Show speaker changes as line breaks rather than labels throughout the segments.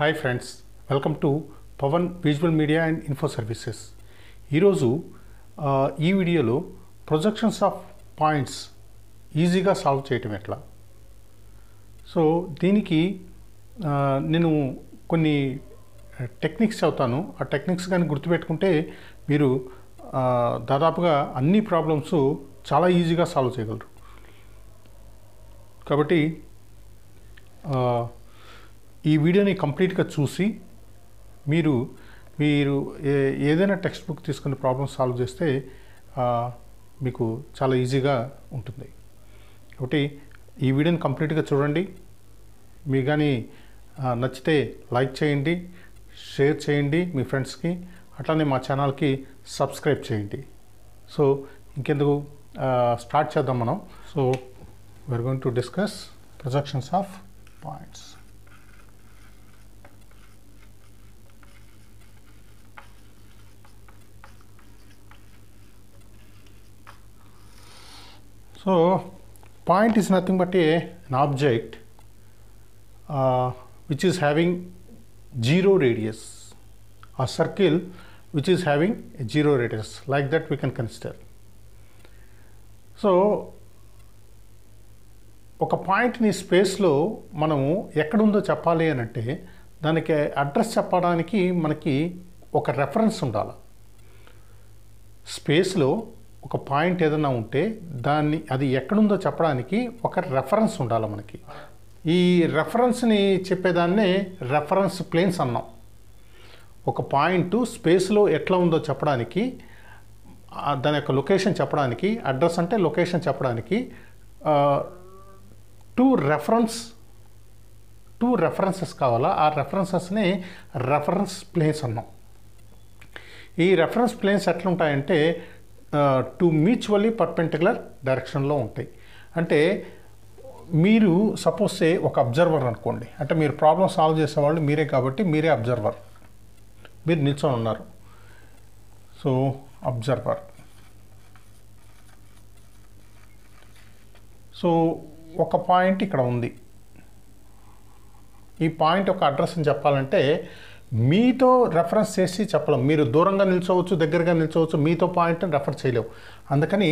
Hi friends welcome to Pavan visual media and info services ఈరోజు ఈ వీడియోలో ప్రొజెక్షన్స్ ఆఫ్ పాయింట్స్ ఈజీగా సాల్వ్ చేయటం ఎట్లా సో దీనికి నేను కొన్ని టెక్నిక్స్ చదువుతాను ఆ టెక్నిక్స్ కానీ గుర్తుపెట్టుకుంటే మీరు దాదాపుగా అన్ని ప్రాబ్లమ్స్ చాలా ఈజీగా సాల్వ్ చేయగలరు కాబట్టి ఈ వీడియోని కంప్లీట్గా చూసి మీరు మీరు ఏదైనా టెక్స్ట్ బుక్ తీసుకుని ప్రాబ్లమ్ సాల్వ్ చేస్తే మీకు చాలా ఈజీగా ఉంటుంది ఒకటి ఈ వీడియోని కంప్లీట్గా చూడండి మీ కానీ నచ్చితే లైక్ చేయండి షేర్ చేయండి మీ ఫ్రెండ్స్కి అట్లానే మా ఛానల్కి సబ్స్క్రైబ్ చేయండి సో ఇంకెందుకు స్టార్ట్ చేద్దాం మనం so we are going to discuss projections of points So point is nothing but a, an object uh, which is having zero radius, a circle which is having a zero radius like that we can consider. So ఒక పాయింట్ని స్పేస్లో మనము ఎక్కడుందో చెప్పాలి అని అంటే దానికి address చెప్పడానికి మనకి ఒక రెఫరెన్స్ ఉండాలి స్పేస్లో ఒక పాయింట్ ఏదైనా ఉంటే దాన్ని అది ఎక్కడుందో చెప్పడానికి ఒక రెఫరెన్స్ ఉండాలి మనకి ఈ రెఫరెన్స్ని చెప్పేదాన్నే రెఫరెన్స్ ప్లేన్స్ అన్నాం ఒక పాయింట్ స్పేస్లో ఎట్లా ఉందో చెప్పడానికి దాని యొక్క లొకేషన్ చెప్పడానికి అడ్రస్ అంటే లొకేషన్ చెప్పడానికి టూ రెఫరెన్స్ టూ రెఫరెన్సెస్ కావాలా ఆ రెఫరెన్సెస్ని రెఫరెన్స్ ప్లేన్స్ అన్నాం ఈ రెఫరెన్స్ ప్లేన్స్ ఎట్లుంటాయంటే టూ మ్యూచువల్లీ పర్పెంటికులర్ డైరెక్షన్లో ఉంటాయి అంటే మీరు సపోజ్ సే ఒక అబ్జర్వర్ అనుకోండి అంటే మీరు ప్రాబ్లమ్ సాల్వ్ చేసేవాళ్ళు మీరే కాబట్టి మీరే అబ్జర్వర్ మీరు నిల్చొని ఉన్నారు సో అబ్జర్వర్ సో ఒక పాయింట్ ఇక్కడ ఉంది ఈ పాయింట్ ఒక అడ్రస్ అని చెప్పాలంటే మీతో రెఫరెన్స్ చేసి చెప్పలేం మీరు దూరంగా నిల్చోవచ్చు దగ్గరగా నిల్చోవచ్చు మీతో పాయింట్ని రెఫర్ చేయలేవు అందుకని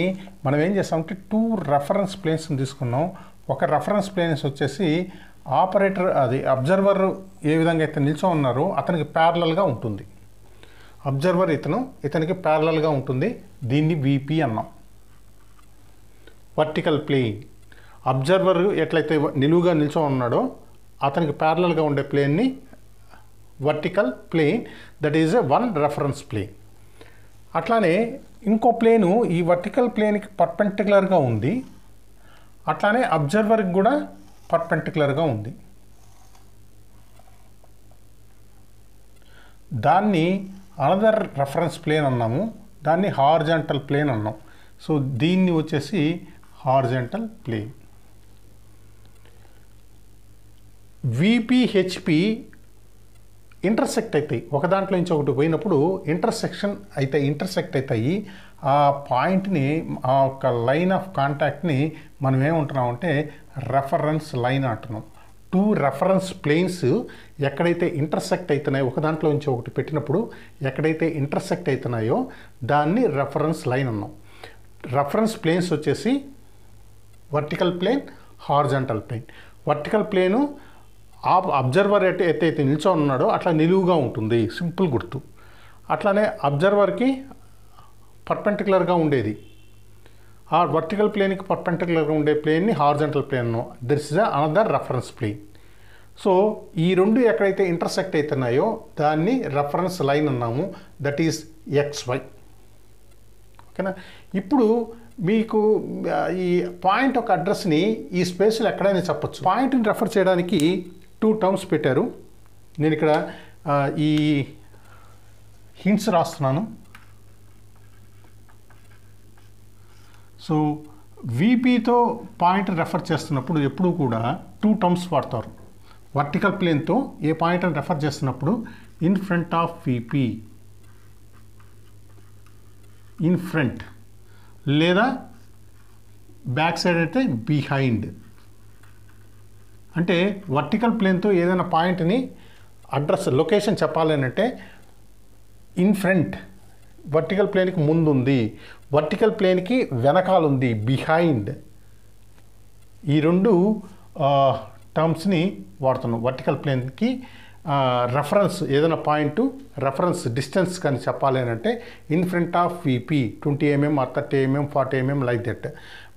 మనం ఏం చేస్తామంటే టూ రెఫరెన్స్ ప్లేన్స్ని తీసుకున్నాం ఒక రెఫరెన్స్ ప్లేన్స్ వచ్చేసి ఆపరేటర్ అది అబ్జర్వర్ ఏ విధంగా అయితే నిల్చో ఉన్నారో అతనికి ప్యారలల్గా ఉంటుంది అబ్జర్వర్ ఇతను ఇతనికి ప్యారలల్గా ఉంటుంది దీన్ని విపి అన్నాం వర్టికల్ ప్లేన్ అబ్జర్వర్ ఎట్లయితే నిలువుగా నిల్చో ఉన్నాడో అతనికి ప్యారలల్గా ఉండే ప్లేన్ని vertical plane that is a one reference plane అట్లానే ఇంకో ప్లేను ఈ వర్టికల్ ప్లేన్కి పర్పెంటికులర్గా ఉంది అట్లానే అబ్జర్వర్కి కూడా పర్పెంటికులర్గా ఉంది దాన్ని అనదర్ రెఫరెన్స్ ప్లేన్ అన్నాము దాన్ని హార్జంటల్ ప్లేన్ అన్నాం సో దీన్ని వచ్చేసి హార్జంటల్ ప్లేన్ విపిహెచ్పి ఇంటర్సెక్ట్ అవుతాయి ఒక దాంట్లో నుంచి ఒకటి పోయినప్పుడు ఇంటర్సెక్షన్ అయితే ఇంటర్సెక్ట్ అవుతాయి ఆ పాయింట్ని ఆ యొక్క లైన్ ఆఫ్ కాంటాక్ట్ని మనం ఏమంటున్నామంటే రెఫరెన్స్ లైన్ అంటున్నాం టూ రెఫరెన్స్ ప్లేన్స్ ఎక్కడైతే ఇంటర్సెక్ట్ అవుతున్నాయో ఒక దాంట్లో నుంచి ఒకటి పెట్టినప్పుడు ఎక్కడైతే ఇంటర్సెక్ట్ అవుతున్నాయో దాన్ని రెఫరెన్స్ లైన్ అన్నాం రెఫరెన్స్ ప్లేన్స్ వచ్చేసి vertical plane horizontal plane vertical plane ఆ అబ్జర్వర్ అయితే ఎట్టయితే నిల్చో ఉన్నాడో అట్లా నిలువుగా ఉంటుంది సింపుల్ గుర్తు అట్లానే అబ్జర్వర్కి పర్పెంటికులర్గా ఉండేది ఆ వర్టికల్ ప్లేన్కి పర్పెంటికులర్గా ఉండే ప్లేన్ని horizontal plane this is another reference plane so ఈ రెండు ఎక్కడైతే ఇంటర్సెక్ట్ అవుతున్నాయో దాన్ని రెఫరెన్స్ లైన్ అన్నాము దట్ ఈస్ ఎక్స్వై ఓకేనా ఇప్పుడు మీకు ఈ పాయింట్ ఒక అడ్రస్ని ఈ స్పేస్లో ఎక్కడైనా చెప్పచ్చు పాయింట్ని రెఫర్ చేయడానికి టూ టర్మ్స్ పెట్టారు నేను ఇక్కడ ఈ హింట్స్ రాస్తున్నాను సో వీపీతో పాయింట్ రెఫర్ చేస్తున్నప్పుడు ఎప్పుడూ కూడా టూ టర్మ్స్ వాడతారు వర్టికల్ ప్లేన్తో ఏ పాయింట్ అని రెఫర్ చేస్తున్నప్పుడు in front of VP in front లేదా బ్యాక్ సైడ్ అయితే బిహైండ్ అంటే వర్టికల్ ప్లేన్తో ఏదైనా పాయింట్ని అడ్రస్ లొకేషన్ చెప్పాలి అంటే ఇన్ ఫ్రంట్ వర్టికల్ ప్లేన్కి ముందు ఉంది వర్టికల్ ప్లేన్కి వెనకాల ఉంది బిహైండ్ ఈ రెండు టర్మ్స్ని వాడుతున్నాం వర్టికల్ ప్లేన్కి రెఫరెన్స్ ఏదైనా పాయింట్ రెఫరెన్స్ డిస్టెన్స్ కానీ చెప్పాలి అంటే in front of VP twenty mm or thirty mm forty mm like that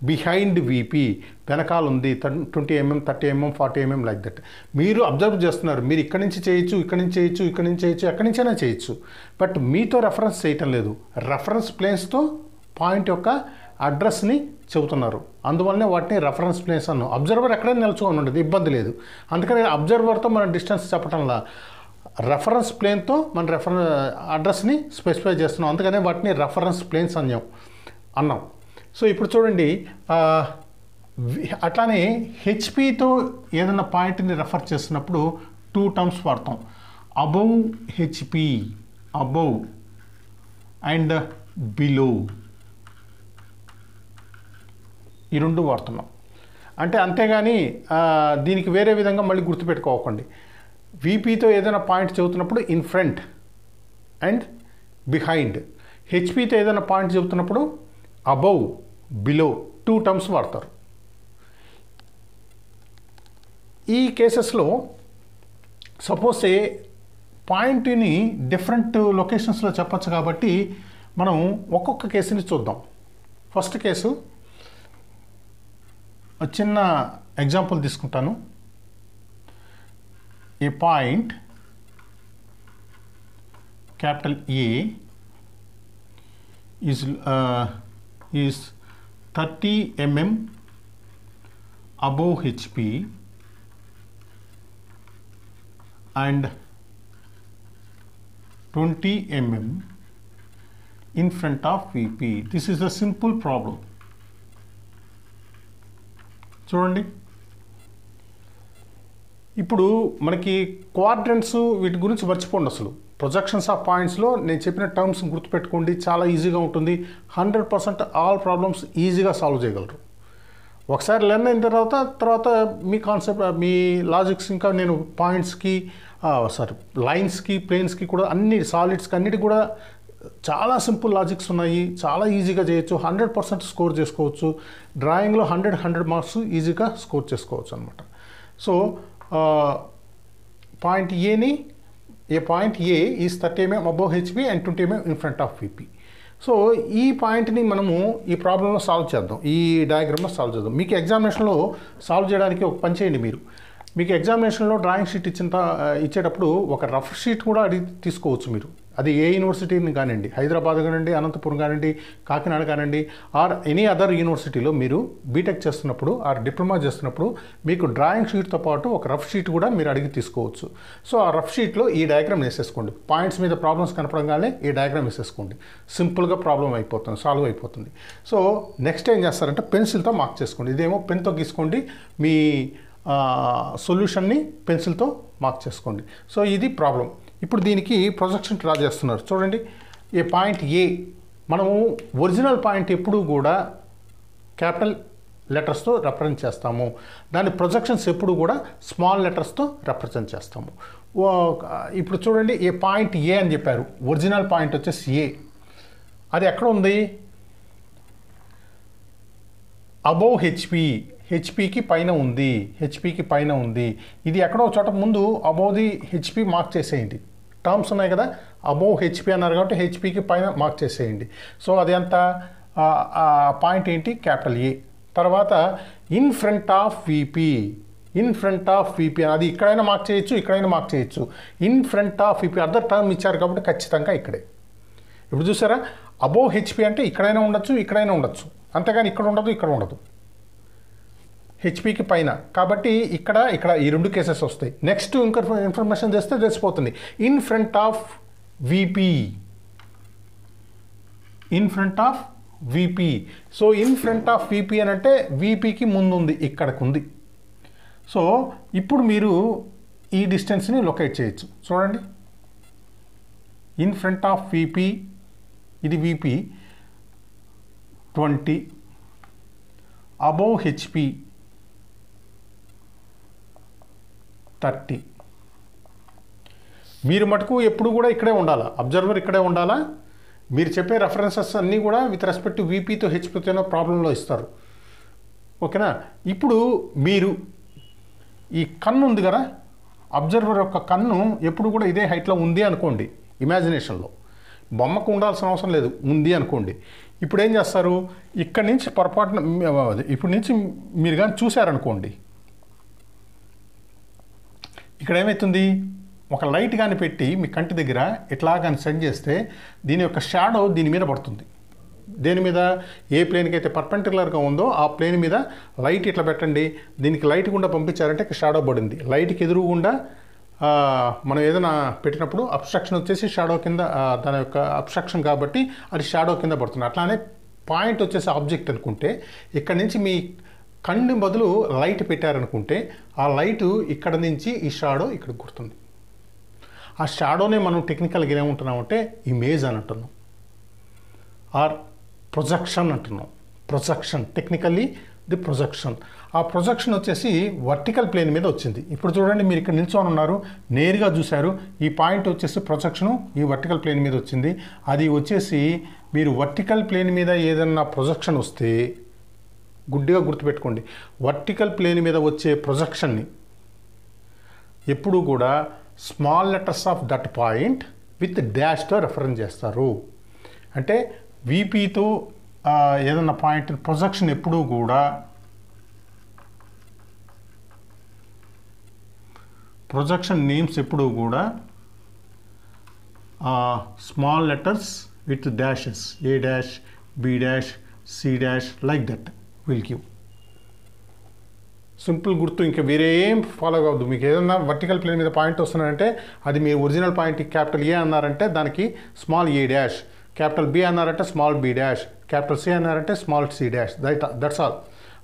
behind VP వెనకాల ఉంది twenty mm thirty mm forty mm like that మీరు అబ్జర్వ్ చేస్తున్నారు మీరు ఇక్కడి నుంచి చేయొచ్చు ఇక్కడి నుంచి చేయొచ్చు ఇక్కడి నుంచి చేయొచ్చు ఎక్కడి నుంచైనా చేయొచ్చు బట్ మీతో రెఫరెన్స్ చేయటం లేదు రెఫరెన్స్ ప్లేన్స్తో పాయింట్ యొక్క అడ్రస్ని చెబుతున్నారు అందువల్లనే వాటిని రెఫరెన్స్ ప్లేస్ అన్ను అబ్జర్వర్ ఎక్కడైనా నిల్చుకొని ఉండదు ఇబ్బంది లేదు అందుకని అబ్జర్వర్తో మనం డిస్టెన్స్ చెప్పటంలా రెఫరెన్స్ ప్లేన్తో మన రెఫరెన్స్ అడ్రస్ని స్పెసిఫై చేస్తున్నాం అందుకనే వాటిని రెఫరెన్స్ ప్లేన్స్ అన్నాం అన్నాం సో ఇప్పుడు చూడండి అట్లానే హెచ్పితో ఏదైనా పాయింట్ని రెఫర్ చేస్తున్నప్పుడు టూ టర్మ్స్ వాడతాం above HP above and below ఈ రెండు వాడుతున్నాం అంటే అంతేగాని దీనికి వేరే విధంగా మళ్ళీ గుర్తుపెట్టుకోకండి వీపీతో ఏదైనా పాయింట్ చెబుతున్నప్పుడు ఇన్ ఫ్రంట్ అండ్ బిహైండ్ హెచ్పితో ఏదైనా పాయింట్ చెబుతున్నప్పుడు అబౌవ్ బిలో టూ టర్మ్స్ వాడతారు ఈ కేసెస్లో సపోజ్ ఏ పాయింట్ని డిఫరెంట్ లొకేషన్స్లో చెప్పచ్చు కాబట్టి మనం ఒక్కొక్క కేసుని చూద్దాం ఫస్ట్ కేసు చిన్న ఎగ్జాంపుల్ తీసుకుంటాను a point capital A is is thirty mm above HP and twenty mm in front of VP. This is a simple problem చూడండి ఇప్పుడు మనకి క్వాడ్రంట్స్ వీటి గురించి మర్చిపోండి అసలు ప్రొజెక్షన్స్ ఆఫ్ పాయింట్స్లో నేను చెప్పిన టర్మ్స్ గుర్తుపెట్టుకోండి చాలా ఈజీగా ఉంటుంది హండ్రెడ్ పర్సెంట్ ఆల్ ప్రాబ్లమ్స్ ఈజీగా సాల్వ్ చేయగలరు ఒకసారి లెర్న్ అయిన తర్వాత తర్వాత మీ కాన్సెప్ట్ మీ లాజిక్స్ ఇంకా నేను పాయింట్స్కి సారీ లైన్స్కి ప్లేన్స్కి కూడా అన్ని సాలిడ్స్కి అన్నిటి కూడా చాలా సింపుల్ లాజిక్స్ ఉన్నాయి చాలా ఈజీగా చేయొచ్చు హండ్రెడ్ పర్సెంట్ స్కోర్ చేసుకోవచ్చు డ్రాయింగ్లో హండ్రెడ్ హండ్రెడ్ మార్క్స్ ఈజీగా స్కోర్ చేసుకోవచ్చు అనమాట సో పాయింట్ ఏని a point A is 30 mm above HP and twenty mm in front of VP. So ఈ పాయింట్ని మనము ఈ ప్రాబ్లంలో సాల్వ్ చేద్దాం ఈ డయాగ్రామ్లో సాల్వ్ చేద్దాం మీకు ఎగ్జామినేషన్లో సాల్వ్ చేయడానికి ఒక పని చేయండి మీరు మీకు ఎగ్జామినేషన్లో డ్రాయింగ్ షీట్ ఇచ్చిన ఇచ్చేటప్పుడు ఒక రఫ్ షీట్ కూడా అడిగి తీసుకోవచ్చు మీరు అది ఏ యూనివర్సిటీని కానివ్వండి హైదరాబాద్ కానివ్వండి అనంతపురం కానివ్వండి కాకినాడ కానివ్వండి ఆర్ ఎనీ అదర్ యూనివర్సిటీలో మీరు బీటెక్ చేస్తున్నప్పుడు ఆర్ డిప్లొమా చేస్తున్నప్పుడు మీకు డ్రాయింగ్ షీట్తో పాటు ఒక రఫ్ షీట్ కూడా మీరు అడిగి తీసుకోవచ్చు సో ఆ రఫ్ షీట్లో ఈ డయాగ్రామ్ వేసేసుకోండి పాయింట్స్ మీద ప్రాబ్లమ్స్ కనపడంగానే ఈ డయాగ్రామ్ వేసేసుకోండి సింపుల్గా ప్రాబ్లం అయిపోతుంది సాల్వ్ అయిపోతుంది సో నెక్స్ట్ ఏం చేస్తారంటే పెన్సిల్తో మార్క్ చేసుకోండి ఇదేమో పెన్తో గీసుకోండి మీ సొల్యూషన్ని పెన్సిల్తో మార్క్ చేసుకోండి సో ఇది ప్రాబ్లం ఇప్పుడు దీనికి ప్రొజెక్షన్ డ్రా చేస్తున్నారు చూడండి ఏ పాయింట్ ఏ మనము ఒరిజినల్ పాయింట్ ఎప్పుడూ కూడా క్యాపిటల్ లెటర్స్తో రిప్రజెంట్ చేస్తాము దాని ప్రొజెక్షన్స్ ఎప్పుడు కూడా స్మాల్ లెటర్స్తో రెప్రజెంట్ చేస్తాము ఇప్పుడు చూడండి ఏ పాయింట్ ఏ అని చెప్పారు ఒరిజినల్ పాయింట్ వచ్చేసి ఏ అది ఎక్కడ ఉంది అబోవ్ హెచ్పి హెచ్పికి పైన ఉంది హెచ్పికి పైన ఉంది ఇది ఎక్కడో చోట ముందు అబౌ ది హెచ్పి మార్క్ చేసేయండి టర్మ్స్ ఉన్నాయి కదా అబోవ్ హెచ్పి అన్నారు కాబట్టి హెచ్పికి పైన మార్క్ చేసేయండి సో అది ఎంత పాయింట్ ఏంటి క్యాపిటల్ ఏ తర్వాత in front of VP in front of VP అది ఇక్కడైనా మార్క్ చేయొచ్చు ఇక్కడైనా మార్క్ చేయొచ్చు in front of VP other term ఇచ్చారు కాబట్టి ఖచ్చితంగా ఇక్కడే ఇప్పుడు చూసారా అబోవ్ హెచ్పి అంటే ఇక్కడైనా ఉండొచ్చు ఇక్కడైనా ఉండొచ్చు అంతేగాని ఇక్కడ ఉండదు ఇక్కడ ఉండదు హెచ్పీకి పైన కాబట్టి ఇక్కడ ఇక్కడ ఈ రెండు కేసెస్ వస్తాయి నెక్స్ట్ ఇంకా ఇన్ఫర్మేషన్ చేస్తే తెలిసిపోతుంది in front of VP in front of VP so in front of VP అని అంటే విపికి ముందుంది ఇక్కడికి ఉంది సో ఇప్పుడు మీరు ఈ డిస్టెన్స్ని లొకేట్ చేయొచ్చు చూడండి ఇన్ ఫ్రంట్ ఆఫ్ విపి ఇది VP twenty above HP thirty మీరు మటుకు ఎప్పుడు కూడా ఇక్కడే ఉండాలా అబ్జర్వర్ ఇక్కడే ఉండాలా మీరు చెప్పే రెఫరెన్సెస్ అన్నీ కూడా విత్ రెస్పెక్ట్ వీపీతో హెచ్పితోనో ప్రాబ్లంలో ఇస్తారు ఓకేనా ఇప్పుడు మీరు ఈ కన్ను ఉంది కదా అబ్జర్వర్ యొక్క కన్ను ఎప్పుడు కూడా ఇదే హైట్లో ఉంది అనుకోండి ఇమాజినేషన్లో బొమ్మకు ఉండాల్సిన అవసరం లేదు ఉంది అనుకోండి ఇప్పుడు ఏం చేస్తారు ఇక్కడి నుంచి పొరపాటున ఇప్పుడు నుంచి మీరు కానీ చూశారనుకోండి ఇక్కడ ఏమవుతుంది ఒక లైట్ కానీ పెట్టి మీ కంటి దగ్గర ఇట్లా కానీ సెండ్ చేస్తే దీని యొక్క షాడో దీని మీద పడుతుంది దేని మీద ఏ ప్లేన్కి అయితే పర్పెంటికులర్గా ఉందో ఆ ప్లేన్ మీద లైట్ ఇట్లా పెట్టండి దీనికి లైట్ గుండా పంపించారంటే షాడో పడింది లైట్కి ఎదురుగుండా మనం ఏదైనా పెట్టినప్పుడు అబ్స్ట్రక్షన్ వచ్చేసి షాడో కింద దాని యొక్క అబ్స్ట్రక్షన్ కాబట్టి అది షాడో కింద పడుతుంది అట్లానే పాయింట్ వచ్చేసి ఆబ్జెక్ట్ అనుకుంటే ఇక్కడ నుంచి మీ కండి బదులు లైట్ పెట్టారనుకుంటే ఆ లైట్ ఇక్కడ నుంచి ఈ షాడో ఇక్కడ గుర్తుంది ఆ షాడోనే మనం టెక్నికల్గా ఏమంటున్నామంటే ఇమేజ్ అని అంటున్నాం ఆర్ ప్రొజెక్షన్ అంటున్నాం ప్రొజెక్షన్ టెక్నికల్లీ ది ప్రొజెక్షన్ ఆ ప్రొజెక్షన్ వచ్చేసి వర్టికల్ ప్లేన్ మీద వచ్చింది ఇప్పుడు చూడండి మీరు ఇక్కడ నిల్చొని ఉన్నారు నేరుగా చూశారు ఈ పాయింట్ వచ్చేసి ప్రొజెక్షను ఈ వర్టికల్ ప్లేన్ మీద వచ్చింది అది వచ్చేసి మీరు వర్టికల్ ప్లేన్ మీద ఏదన్నా ప్రొజెక్షన్ వస్తే గుడ్డిగా గుర్తుపెట్టుకోండి వర్టికల్ ప్లేన్ మీద వచ్చే ప్రొజెక్షన్ని ఎప్పుడూ కూడా small letters of that point with డాష్తో రెఫరెన్స్ చేస్తారు అంటే వీపీతో ఏదన్నా పాయింట్ ప్రొజెక్షన్ ఎప్పుడూ కూడా ప్రొజెక్షన్ నేమ్స్ ఎప్పుడూ కూడా small letters with dashes A dash B dash C dash like that will give simple గుర్తు ఇంకా వేరే ఏం ఫాలో కావద్దు మీకు ఏదన్నా వర్టికల్ ప్లేన్ మీద పాయింట్ వస్తున్నారంటే అది మీ ఒరిజినల్ పాయింట్ క్యాపిటల్ ఏ అన్నారంటే దానికి small A dash capital B అన్నారంటే small B dash capital C అన్నారంటే small C dash that that's all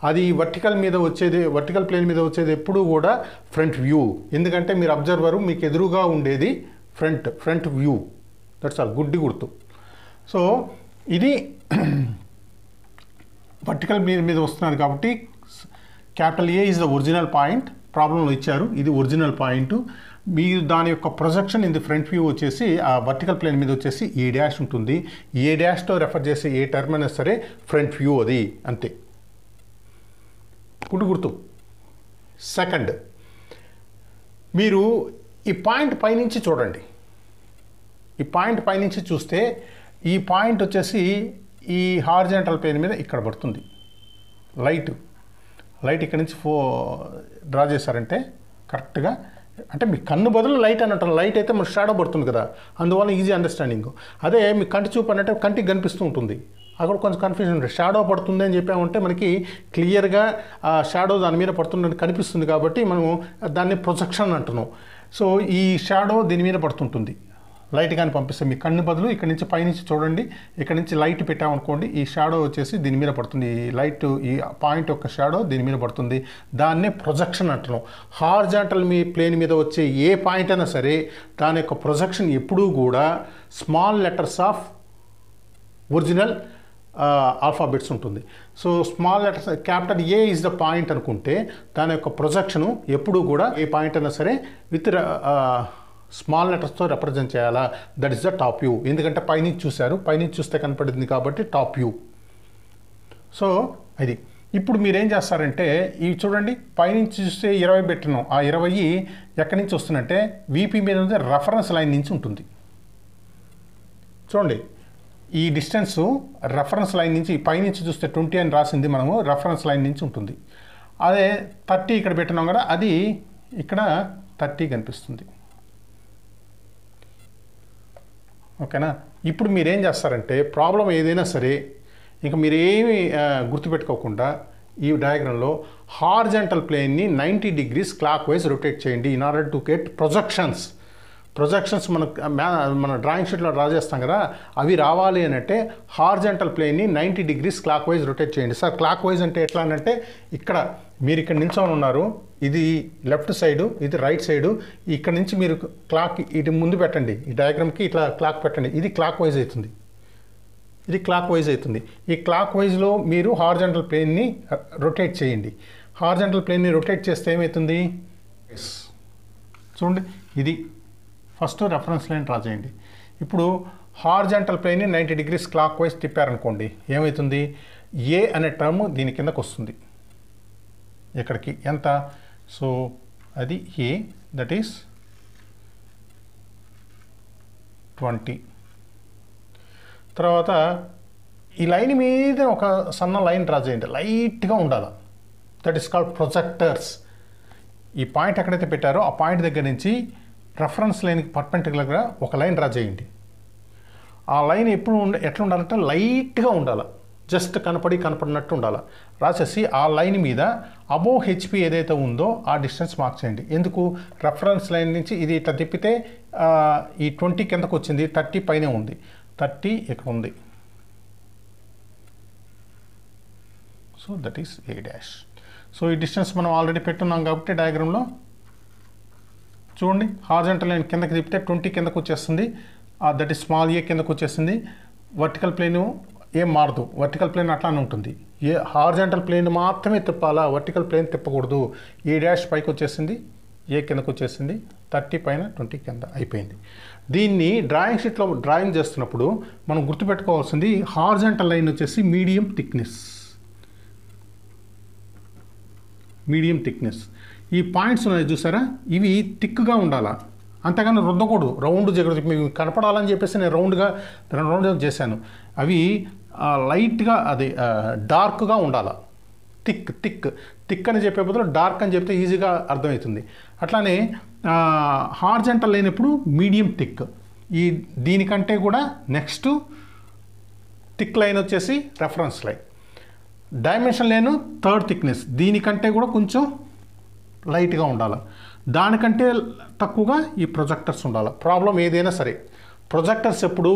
అది వర్టికల్ మీద వచ్చేది వర్టికల్ ప్లేన్ మీద వచ్చేది ఎప్పుడూ కూడా ఫ్రంట్ వ్యూ ఎందుకంటే మీరు అబ్జర్వరు మీకు ఎదురుగా ఉండేది front front view that's all గుడ్డి గుర్తు సో ఇది వర్టికల్ మీద మీద వస్తున్నారు కాబట్టి capital A is the original point ప్రాబ్లంలో ఇచ్చారు ఇది ఒరిజినల్ పాయింట్ మీరు దాని యొక్క projection in the front view వచ్చేసి ఆ వర్టికల్ ప్లేన్ మీద వచ్చేసి ఏ డాష్ ఉంటుంది ఏ డాష్తో రెఫర్ చేసే ఏ టర్మ్ అయినా సరే ఫ్రంట్ వ్యూ అది అంతే ఇప్పుడు గుర్తు సెకండ్ మీరు ఈ పాయింట్ పైనుంచి చూడండి ఈ పాయింట్ పైనుంచి చూస్తే ఈ పాయింట్ వచ్చేసి ఈ హార్జెంటల్ పెయిన్ మీద ఇక్కడ పడుతుంది లైట్ లైట్ ఇక్కడ నుంచి ఫో డ్రా చేశారంటే కరెక్ట్గా అంటే మీ కన్ను బదులు లైట్ అని అంటారు లైట్ అయితే మన షాడో పడుతుంది కదా అందువల్ల ఈజీ అండర్స్టాండింగ్ అదే మీ కంటి చూపు అన్నట్టే కంటికి కనిపిస్తూ ఉంటుంది అక్కడ కొంచెం కన్ఫ్యూజన్ ఉంటుంది షాడో పడుతుంది అని చెప్పామంటే మనకి క్లియర్గా ఆ షాడో దాని మీద పడుతున్నట్టు కనిపిస్తుంది కాబట్టి మనం దాన్ని ప్రొజెక్షన్ అంటున్నాం సో ఈ షాడో దీని మీద పడుతుంటుంది లైట్ కానీ పంపిస్తాం మీ కన్ను బదులు ఇక్కడ నుంచి పైనుంచి చూడండి ఇక్కడ నుంచి లైట్ పెట్టామనుకోండి ఈ షాడో వచ్చేసి దీని మీద పడుతుంది ఈ లైట్ ఈ పాయింట్ యొక్క షాడో దీని మీద పడుతుంది దాన్నే ప్రొజెక్షన్ అంటాం హార్జాంటల్ మీ ప్లేన్ మీద వచ్చే ఏ పాయింట్ అయినా సరే దాని యొక్క ప్రొజెక్షన్ ఎప్పుడూ కూడా small letters of original alphabets ఉంటుంది so small letters capital A is the point అనుకుంటే దాని యొక్క ప్రొజెక్షను ఎప్పుడూ కూడా ఏ పాయింట్ అయినా సరే విత్ స్మాల్ లెటర్స్తో రిప్రజెంట్ చేయాలా that is the top view ఎందుకంటే పైనుంచి చూశారు పైనుంచి చూస్తే కనపడింది కాబట్టి టాప్ యూ సో అది ఇప్పుడు మీరేం చేస్తారంటే ఇవి చూడండి పైనుంచి చూస్తే ఇరవై పెట్టను ఆ ఇరవై ఎక్కడి నుంచి వస్తుందంటే వీపీ మీద ఉంది రెఫరెన్స్ లైన్ నుంచి ఉంటుంది చూడండి ఈ డిస్టెన్స్ రెఫరెన్స్ లైన్ నుంచి పైనుంచి చూస్తే ట్వంటీ అని రాసింది మనము రెఫరెన్స్ లైన్ నుంచి ఉంటుంది అదే థర్టీ ఇక్కడ పెట్టినాం కదా అది ఇక్కడ థర్టీ కనిపిస్తుంది ఓకేనా ఇప్పుడు మీరేం చేస్తారంటే ప్రాబ్లం ఏదైనా సరే ఇంకా మీరేమి గుర్తుపెట్టుకోకుండా ఈ డయాగ్రామ్లో హార్జెంటల్ ప్లేన్ని ninety degrees clockwise rotate చేయండి in order to get projections projections మన మన డ్రాయింగ్ షీట్లో డ్రా చేస్తాం కదా అవి రావాలి అంటే హార్జెంటల్ ప్లేన్ని ninety degrees clockwise rotate చేయండి సార్ క్లాక్ వైజ్ అంటే ఎట్లా అంటే ఇక్కడ మీరు ఇక్కడ నిల్చొని ఉన్నారు ఇది లెఫ్ట్ సైడు ఇది రైట్ సైడు ఇక్కడ నుంచి మీరు క్లాక్ ఇటు ముందు పెట్టండి ఈ డయాగ్రామ్కి ఇట్లా క్లాక్ పెట్టండి ఇది క్లాక్ వైజ్ అవుతుంది ఇది క్లాక్ వైజ్ అవుతుంది ఈ క్లాక్ వైజ్లో మీరు హార్జెంటల్ ప్లేన్ని రొటేట్ చేయండి హార్జెంటల్ ప్లేన్ని రొటేట్ చేస్తే ఏమవుతుంది చూడండి ఇది ఫస్ట్ రెఫరెన్స్ లైన్ డ్రా చేయండి ఇప్పుడు హార్జెంటల్ ప్లేన్ని నైంటీ డిగ్రీస్ క్లాక్ వైజ్ తిప్పారనుకోండి ఏమవుతుంది ఏ అనే టర్మ్ దీని కిందకు వస్తుంది ఎక్కడికి ఎంత సో అది ఏ దట్ ఈస్ ట్వంటీ తర్వాత ఈ లైన్ మీద ఒక సన్న లైన్ డ్రా చేయండి లైట్గా ఉండాలి దట్ ఈస్ కాల్డ్ ప్రొజెక్టర్స్ ఈ పాయింట్ ఎక్కడైతే పెట్టారో ఆ పాయింట్ దగ్గర నుంచి రెఫరెన్స్ లైన్ పర్పెంటికులర్గా ఒక లైన్ డ్రా చేయండి ఆ లైన్ ఎప్పుడు ఉండ ఎట్లా ఉండాలంటే లైట్గా ఉండాలి జస్ట్ కనపడి కనపడినట్టు ఉండాలి రాసేసి ఆ లైన్ మీద అబో హెచ్పి ఏదైతే ఉందో ఆ డిస్టెన్స్ మార్క్ చేయండి ఎందుకు రెఫరెన్స్ లైన్ నుంచి ఇది ఇట్లా తిప్పితే ఈ ట్వంటీ కిందకు వచ్చింది థర్టీ పైనే ఉంది థర్టీ ఇక్కడ ఉంది so that is A dash so ఈ డిస్టెన్స్ మనం ఆల్రెడీ పెట్టున్నాం కాబట్టి డయాగ్రామ్లో చూడండి హార్జెంటల్ లైన్ కిందకి తిప్పితే ట్వంటీ కిందకు వచ్చేస్తుంది దట్ ఈస్ స్మాల్ ఏ కిందకు వచ్చేస్తుంది వర్టికల్ ప్లేన్ ఏం మారదు వర్టికల్ ప్లేన్ అట్లానే ఉంటుంది ఏ హార్జెంటల్ ప్లేన్ మాత్రమే తిప్పాలా వర్టికల్ ప్లేన్ తిప్పకూడదు ఏ డాష్ పైకి వచ్చేసింది ఏ కిందకు వచ్చేసింది థర్టీ పైన ట్వంటీ కింద అయిపోయింది దీన్ని డ్రాయింగ్ షీట్లో డ్రాయింగ్ చేస్తున్నప్పుడు మనం గుర్తుపెట్టుకోవాల్సింది హార్జెంటల్ లైన్ వచ్చేసి మీడియం థిక్నెస్ మీడియం థిక్నెస్ ఈ పాయింట్స్ ఉన్నాయి చూసారా ఇవి థిక్గా ఉండాలా అంతేగాని రుద్దకూడదు రౌండ్ చేయకూడదు మీకు కనపడాలని చెప్పేసి నేను రౌండ్గా రౌండ్ చేశాను అవి లైట్గా అది డార్క్గా ఉండాలి థిక్ థిక్ థిక్ అని చెప్పే బదులు డార్క్ అని చెప్తే ఈజీగా అర్థమవుతుంది అట్లానే హార్జెంటల్ లేనప్పుడు మీడియం థిక్ ఈ దీనికంటే కూడా నెక్స్ట్ థిక్ లైన్ వచ్చేసి రెఫరెన్స్ లైన్ డైమెన్షన్ లేను థర్డ్ థిక్నెస్ దీనికంటే కూడా కొంచెం లైట్గా ఉండాలి దానికంటే తక్కువగా ఈ ప్రొజెక్టర్స్ ఉండాలి ప్రాబ్లం ఏదైనా సరే ప్రొజెక్టర్స్ ఎప్పుడు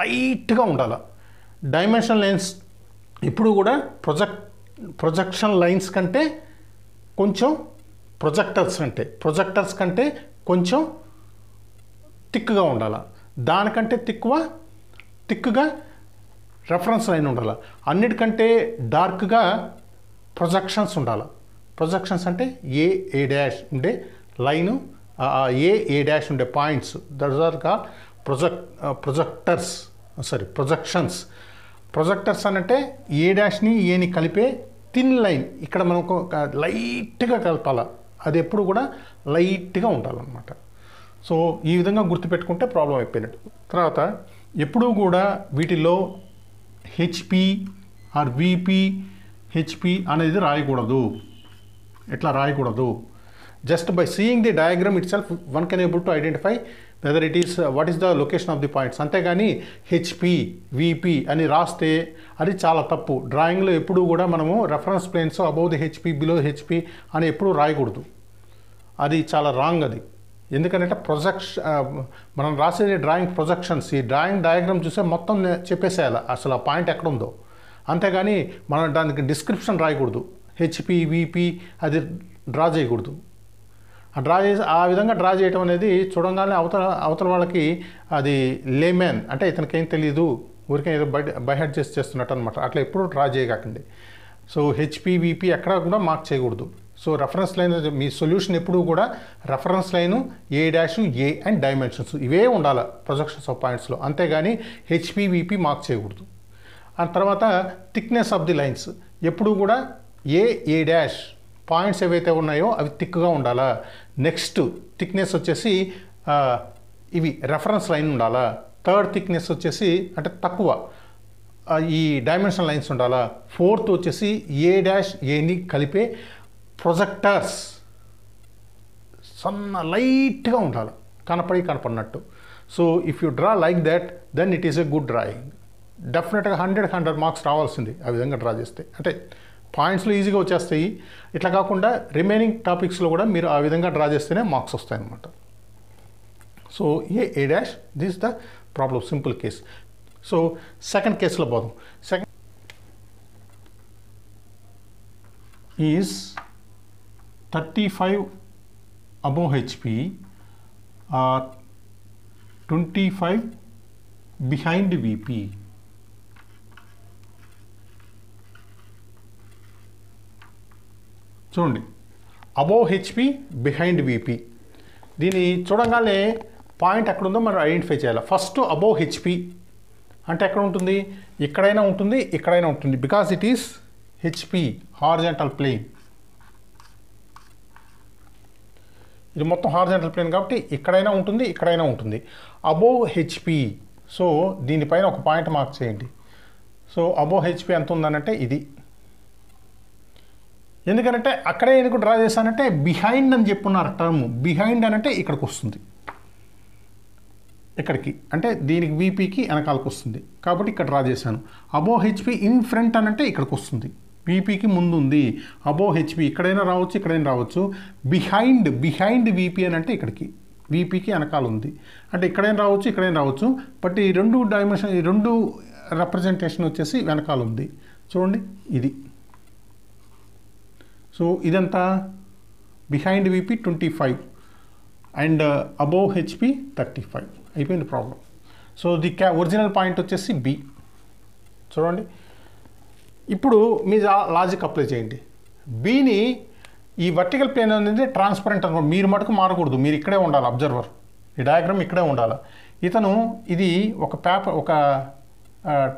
లైట్గా ఉండాలి డైమెన్షన్ లైన్స్ ఇప్పుడు కూడా ప్రొజెక్ట్ ప్రొజెక్షన్ లైన్స్ కంటే కొంచెం ప్రొజెక్టర్స్ కంటే ప్రొజెక్టర్స్ కంటే కొంచెం థిక్గా ఉండాలి దానికంటే తిక్కువ థిక్గా రెఫరెన్స్ లైన్ ఉండాలి అన్నిటికంటే డార్క్గా ప్రొజెక్షన్స్ ఉండాలి ప్రొజెక్షన్స్ అంటే ఏ ఏ డాష్ ఉండే లైను ఏ ఏ డాష్ ఉండే points that are project projectors sorry projections projectors అనంటే ఏ డాష్ని ఏని కలిపే థిన్ లైన్ ఇక్కడ మనకు లైట్గా కలపాల అది ఎప్పుడు కూడా లైట్గా ఉండాలన్నమాట సో ఈ విధంగా గుర్తుపెట్టుకుంటే ప్రాబ్లం అయిపోయినట్టు తర్వాత ఎప్పుడూ కూడా వీటిలో హెచ్పి ఆర్ విపి హెచ్పి అనేది రాయకూడదు ఎట్లా రాయకూడదు just by seeing the diagram itself one can able to identify whether it is what is the location of the points అంతేగాని హెచ్పి విపి అని రాస్తే అది చాలా తప్పు డ్రాయింగ్లో ఎప్పుడూ కూడా మనము reference planes above the HP below HP అని ఎప్పుడూ రాయకూడదు అది చాలా రాంగ్ అది ఎందుకంటే ప్రొజెక్ష uh, మనం రాసేది డ్రాయింగ్ ప్రొజెక్షన్స్ ఈ డ్రాయింగ్ డయాగ్రామ్ చూస్తే మొత్తం చెప్పేసేయాలి అసలు ఆ పాయింట్ ఎక్కడుందో అంతేగాని మనం దానికి డిస్క్రిప్షన్ రాయకూడదు హెచ్పి విపి అది డ్రా చేయకూడదు డ్రా చేసి ఆ విధంగా డ్రా చేయటం అనేది చూడంగానే అవతల అవతల వాళ్ళకి అది లేమెన్ అంటే ఇతనికేం తెలియదు ఊరికే ఏదో బై బైహెడ్ చేసి చేస్తున్నట్టు అనమాట అట్లా ఎప్పుడు డ్రా చేయకండి సో విపి ఎక్కడా కూడా మార్క్ చేయకూడదు సో రెఫరెన్స్ లైన్ మీ సొల్యూషన్ ఎప్పుడూ కూడా reference line A dash A and dimensions ఇవే ఉండాలి ప్రొజెక్షన్స్ ఆఫ్ పాయింట్స్లో అంతేగాని విపి మార్క్ చేయకూడదు ఆ తర్వాత థిక్నెస్ ఆఫ్ ది లైన్స్ ఎప్పుడూ కూడా ఏ ఏ డాష్ పాయింట్స్ ఏవైతే ఉన్నాయో అవి థిక్గా ఉండాలా నెక్స్ట్ థిక్నెస్ వచ్చేసి ఇవి రెఫరెన్స్ లైన్ ఉండాలా థర్డ్ థిక్నెస్ వచ్చేసి అంటే తక్కువ ఈ డైమెన్షన్ లైన్స్ ఉండాలా ఫోర్త్ వచ్చేసి ఏ డాష్ ఏని కలిపే ప్రొజెక్టర్స్ సన్న లైట్గా ఉండాలి కనపడి కనపడినట్టు so if you draw like that then it is a good drawing డెఫినెట్గా హండ్రెడ్ హండ్రెడ్ మార్క్స్ రావాల్సింది ఆ విధంగా డ్రా చేస్తే అంటే పాయింట్స్లో ఈజీగా వచ్చేస్తాయి ఇట్లా కాకుండా రిమైనింగ్ టాపిక్స్లో కూడా మీరు ఆ విధంగా డ్రా చేస్తేనే మార్క్స్ వస్తాయి so A A dash this the problem simple case so second కేసులో పోదాం second is thirty five above HP twenty five behind VP చూడండి అబోవ్ హెచ్పి బిహైండ్ విపి దీన్ని చూడంగానే పాయింట్ ఎక్కడ ఉందో మనం ఐడెంటిఫై చేయాలి ఫస్ట్ అబోవ్ హెచ్పి అంటే ఎక్కడ ఉంటుంది ఇక్కడైనా ఉంటుంది ఇక్కడైనా ఉంటుంది because it is HP horizontal plane ఇది మొత్తం హార్జెంటల్ ప్లేన్ కాబట్టి ఇక్కడైనా ఉంటుంది ఇక్కడైనా ఉంటుంది అబోవ్ హెచ్పి సో దీనిపైన ఒక పాయింట్ మార్క్ చేయండి సో అబోవ్ హెచ్పి ఎంత ఉందనంటే ఇది ఎందుకంటే అక్కడే ఎందుకు డ్రా చేశానంటే బిహైండ్ అని చెప్పున్నారు టర్మ్ బిహైండ్ అనంటే ఇక్కడికి వస్తుంది ఇక్కడికి అంటే దీనికి వీపీకి వెనకాలకు వస్తుంది కాబట్టి ఇక్కడ డ్రా చేశాను అబో హెచ్పి ఇన్ ఫ్రంట్ అనంటే ఇక్కడికి వస్తుంది వీపీకి ఉంది అబో హెచ్పి ఇక్కడైనా రావచ్చు ఇక్కడైనా రావచ్చు బిహైండ్ బిహైండ్ వీపీ అని అంటే ఇక్కడికి వీపీకి వెనకాల ఉంది అంటే ఇక్కడైనా రావచ్చు ఇక్కడైనా రావచ్చు బట్ ఈ రెండు డైమెన్షన్ ఈ రెండు రిప్రజెంటేషన్ వచ్చేసి వెనకాల ఉంది చూడండి ఇది సో ఇదంతా behind VP twenty five and above HP thirty five అయిపోయింది ప్రాబ్లం సో ది క్యా ఒరిజినల్ పాయింట్ వచ్చేసి బి చూడండి ఇప్పుడు మీ లాజిక్ అప్లై చేయండి బీని ఈ వర్టికల్ ప్లేన్ అనేది ట్రాన్స్పరెంట్ అనుకోండి మీరు మటుకు మారకూడదు మీరు ఇక్కడే ఉండాలి అబ్జర్వర్ ఈ డయాగ్రామ్ ఇక్కడే ఉండాలి ఇతను ఇది ఒక పేపర్ ఒక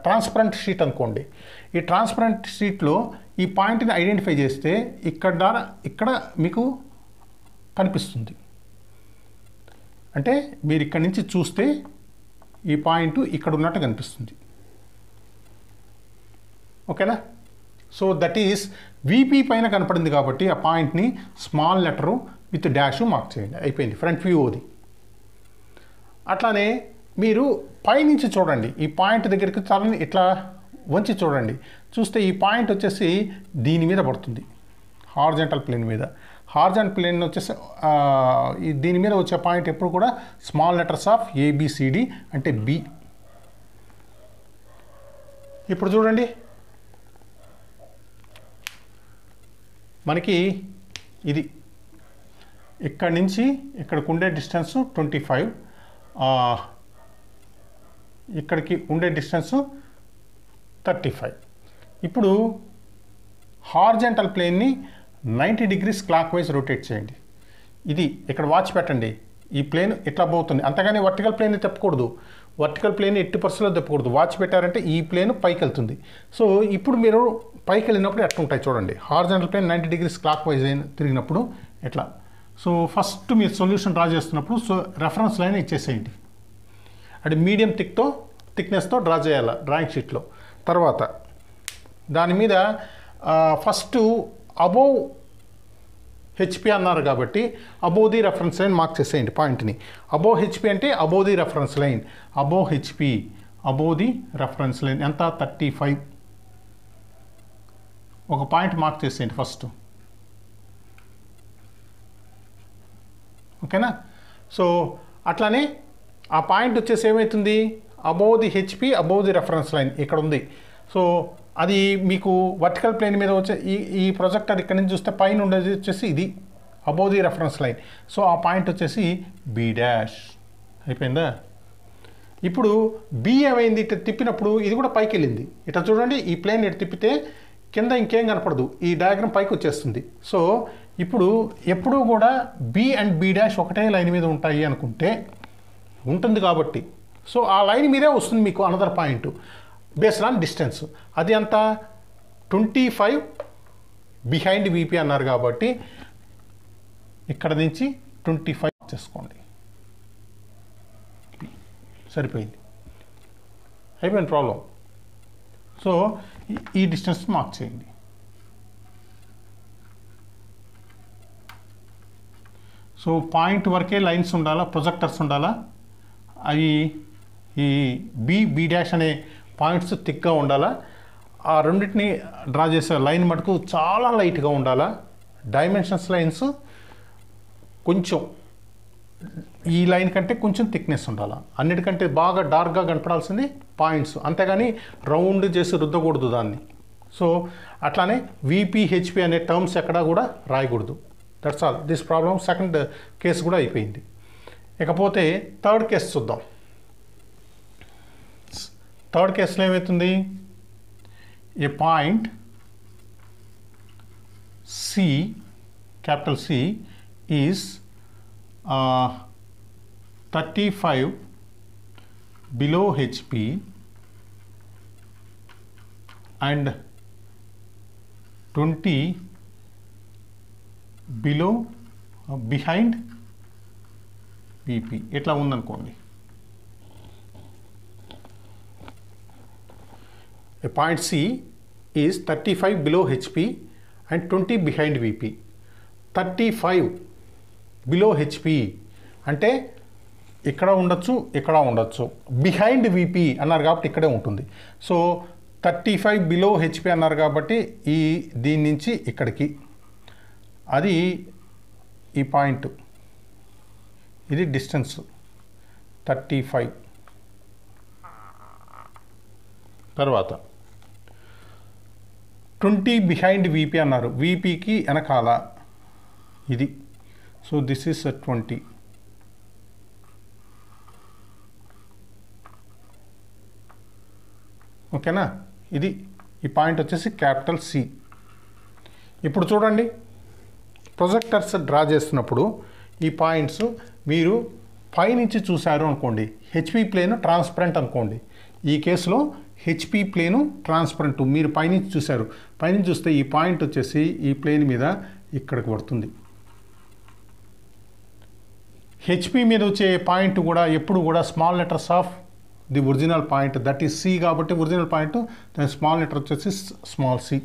ట్రాన్స్పరెంట్ uh, షీట్ అనుకోండి ఈ ట్రాన్స్పరెంట్ షీట్లో ఈ పాయింట్ని ఐడెంటిఫై చేస్తే ఇక్కడ ద్వారా ఇక్కడ మీకు కనిపిస్తుంది అంటే మీరు ఇక్కడి నుంచి చూస్తే ఈ పాయింట్ ఇక్కడ ఉన్నట్టు కనిపిస్తుంది ఓకేనా సో దట్ ఈస్ వీపీ పైన కనపడింది కాబట్టి ఆ పాయింట్ని small letter with dash mark చేయండి అయిపోయింది ఫ్రంట్ వ్యూ అది అట్లానే మీరు పైనుంచి చూడండి ఈ పాయింట్ దగ్గరికి తలని ఇట్లా వంచి చూడండి చూస్తే ఈ పాయింట్ వచ్చేసి దీని మీద పడుతుంది హార్జెంటల్ ప్లేన్ మీద హార్జెంట్ ప్లేన్ వచ్చేసి దీని మీద వచ్చే పాయింట్ ఎప్పుడు కూడా స్మాల్ లెటర్స్ ఆఫ్ ఏబిసిడి అంటే బి ఇప్పుడు చూడండి మనకి ఇది ఇక్కడ నుంచి ఇక్కడికి ఉండే డిస్టెన్స్ ట్వంటీ ఫైవ్ ఇక్కడికి ఉండే డిస్టెన్స్ థర్టీ ఫైవ్ ఇప్పుడు హార్జెంటల్ ప్లేన్ని ninety degrees clockwise rotate చేయండి ఇది ఇక్కడ వాచ్ పెట్టండి ఈ ప్లేన్ ఇట్లా పోతుంది అంతగానే వర్టికల్ ప్లేన్ తెప్పకూడదు వర్టికల్ ప్లేన్ ఎట్టి పర్సెంట్లో తెప్పకూడదు వాచ్ పెట్టారంటే ఈ ప్లేన్ పైకి వెళ్తుంది సో ఇప్పుడు మీరు పైకి వెళ్ళినప్పుడు ఎట్లా ఉంటాయి చూడండి horizontal plane ninety degrees clockwise అయిన తిరిగినప్పుడు ఎట్లా సో ఫస్ట్ మీరు సొల్యూషన్ డ్రా చేస్తున్నప్పుడు సో రెఫరెన్స్ లైన్ ఇచ్చేసేయండి అంటే మీడియం థిక్తో థిక్నెస్తో డ్రా చేయాలి డ్రాయింగ్ షీట్లో తర్వాత దాని మీద ఫస్ట్ అబోవ్ హెచ్పి అన్నారు కాబట్టి above the reference line mark చేసేయండి పాయింట్ని అబోవ్ హెచ్పి అంటే above the reference line above HP above the reference line ఎంత థర్టీ ఫైవ్ ఒక పాయింట్ మార్క్ చేసేయండి ఫస్ట్ ఓకేనా సో అట్లానే ఆ పాయింట్ వచ్చేసి ఏమవుతుంది above the HP above the reference line ఇక్కడ ఉంది సో అది మీకు వర్టికల్ ప్లేన్ మీద వచ్చే ఈ ఈ ప్రొజెక్టర్ ఇక్కడ నుంచి చూస్తే పైన ఉండేది వచ్చేసి ఇది above the reference line so ఆ పాయింట్ వచ్చేసి బీ డాష్ అయిపోయిందా ఇప్పుడు బి ఏమైంది ఇట్లా తిప్పినప్పుడు ఇది కూడా పైకి వెళ్ళింది ఇట్లా చూడండి ఈ ప్లేన్ ఇటు తిప్పితే కింద ఇంకేం కనపడదు ఈ డయాగ్రామ్ పైకి వచ్చేస్తుంది సో ఇప్పుడు ఎప్పుడూ కూడా బి అండ్ బి డాష్ ఒకటే లైన్ మీద ఉంటాయి అనుకుంటే ఉంటుంది కాబట్టి సో ఆ లైన్ మీదే వస్తుంది మీకు another point based on distance అది అంత ట్వంటీ ఫైవ్ బిహైండ్ బీపీ అన్నారు కాబట్టి ఇక్కడ నుంచి ట్వంటీ ఫైవ్ చేసుకోండి సరిపోయింది అయిపోయింది ప్రాబ్లం సో ఈ డిస్టెన్స్ మార్క్ చేయండి సో పాయింట్ వరకే లైన్స్ ఉండాలా ప్రొజెక్టర్స్ ఉండాలా అవి ఈ బి బీ డాష్ అనే పాయింట్స్ థిక్గా ఉండాలా ఆ రెండింటిని డ్రా చేసే లైన్ మటుకు చాలా లైట్గా ఉండాలా డైమెన్షన్స్ లైన్స్ కొంచెం ఈ లైన్ కంటే కొంచెం థిక్నెస్ ఉండాలి అన్నిటికంటే బాగా డార్క్గా కనపడాల్సింది పాయింట్స్ అంతేగాని రౌండ్ చేసి రుద్దకూడదు దాన్ని సో అట్లానే విపి హెచ్పి అనే టర్మ్స్ ఎక్కడా కూడా రాయకూడదు that's all this problem second case కూడా అయిపోయింది ఇకపోతే థర్డ్ కేసు చూద్దాం థర్డ్ కేసులో ఏమవుతుంది ఏ point C capital C is thirty five below HP and twenty below behind BP ఎట్లా ఉందనుకోండి A point C is 35 below HP and 20 behind VP. 35 below HP అంటే ఇక్కడ ఉండొచ్చు ఇక్కడ ఉండొచ్చు బిహైండ్ విపి అన్నారు కాబట్టి ఇక్కడే ఉంటుంది so thirty five below HP అన్నారు కాబట్టి ఈ దీని నుంచి ఇక్కడికి అది ఈ పాయింట్ ఇది డిస్టెన్స్ థర్టీ ఫైవ్ తర్వాత ట్వంటీ బిహైండ్ వీపీ అన్నారు వీపీకి వెనకాల ఇది సో దిస్ ఈస్ ట్వంటీ ఓకేనా ఇది ఈ పాయింట్ వచ్చేసి క్యాపిటల్ సి ఇప్పుడు చూడండి ప్రొజెక్టర్స్ డ్రా చేస్తున్నప్పుడు ఈ పాయింట్స్ మీరు పైనుంచి చూశారు అనుకోండి హెచ్పి ప్లేన్ ట్రాన్స్పరెంట్ అనుకోండి ఈ కేసులో హెచ్పి ప్లేను ట్రాన్స్పరెంట్ మీరు పైనుంచి చూశారు పైనుంచి చూస్తే ఈ పాయింట్ వచ్చేసి ఈ ప్లేన్ మీద ఇక్కడికి పడుతుంది హెచ్పి మీద వచ్చే పాయింట్ కూడా ఎప్పుడు కూడా small letters of the original point that is C కాబట్టి ఒరిజినల్ పాయింట్ దాని స్మాల్ లెటర్ వచ్చేసి స్మాల్ సి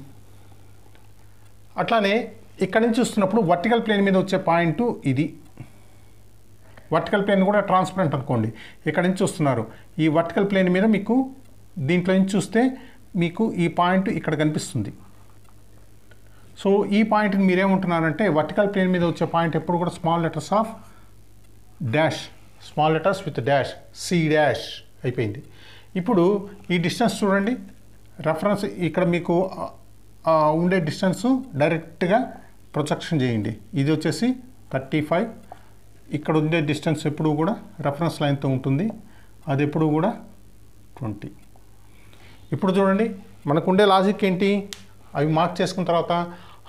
అట్లానే ఇక్కడ నుంచి చూస్తున్నప్పుడు వర్టికల్ ప్లేన్ మీద వచ్చే పాయింట్ ఇది వర్టికల్ ప్లేన్ కూడా ట్రాన్స్పరెంట్ అనుకోండి ఇక్కడ నుంచి చూస్తున్నారు ఈ వర్టికల్ ప్లేన్ మీద మీకు దీంట్లో నుంచి చూస్తే మీకు ఈ పాయింట్ ఇక్కడ కనిపిస్తుంది సో ఈ పాయింట్ని మీరేమంటున్నారంటే వర్టికల్ ప్లేన్ మీద వచ్చే పాయింట్ ఎప్పుడు కూడా small letters of dash small letters with dash C dash అయిపోయింది ఇప్పుడు ఈ డిస్టెన్స్ చూడండి రెఫరెన్స్ ఇక్కడ మీకు ఉండే డిస్టెన్స్ డైరెక్ట్గా ప్రొజెక్షన్ చేయండి ఇది వచ్చేసి థర్టీ ఫైవ్ ఇక్కడ ఉండే డిస్టెన్స్ ఎప్పుడు కూడా రెఫరెన్స్ లైన్తో ఉంటుంది అది ఎప్పుడు కూడా ట్వంటీ ఇప్పుడు చూడండి మనకుండే లాజిక్ ఏంటి అవి మార్క్ చేసుకున్న తర్వాత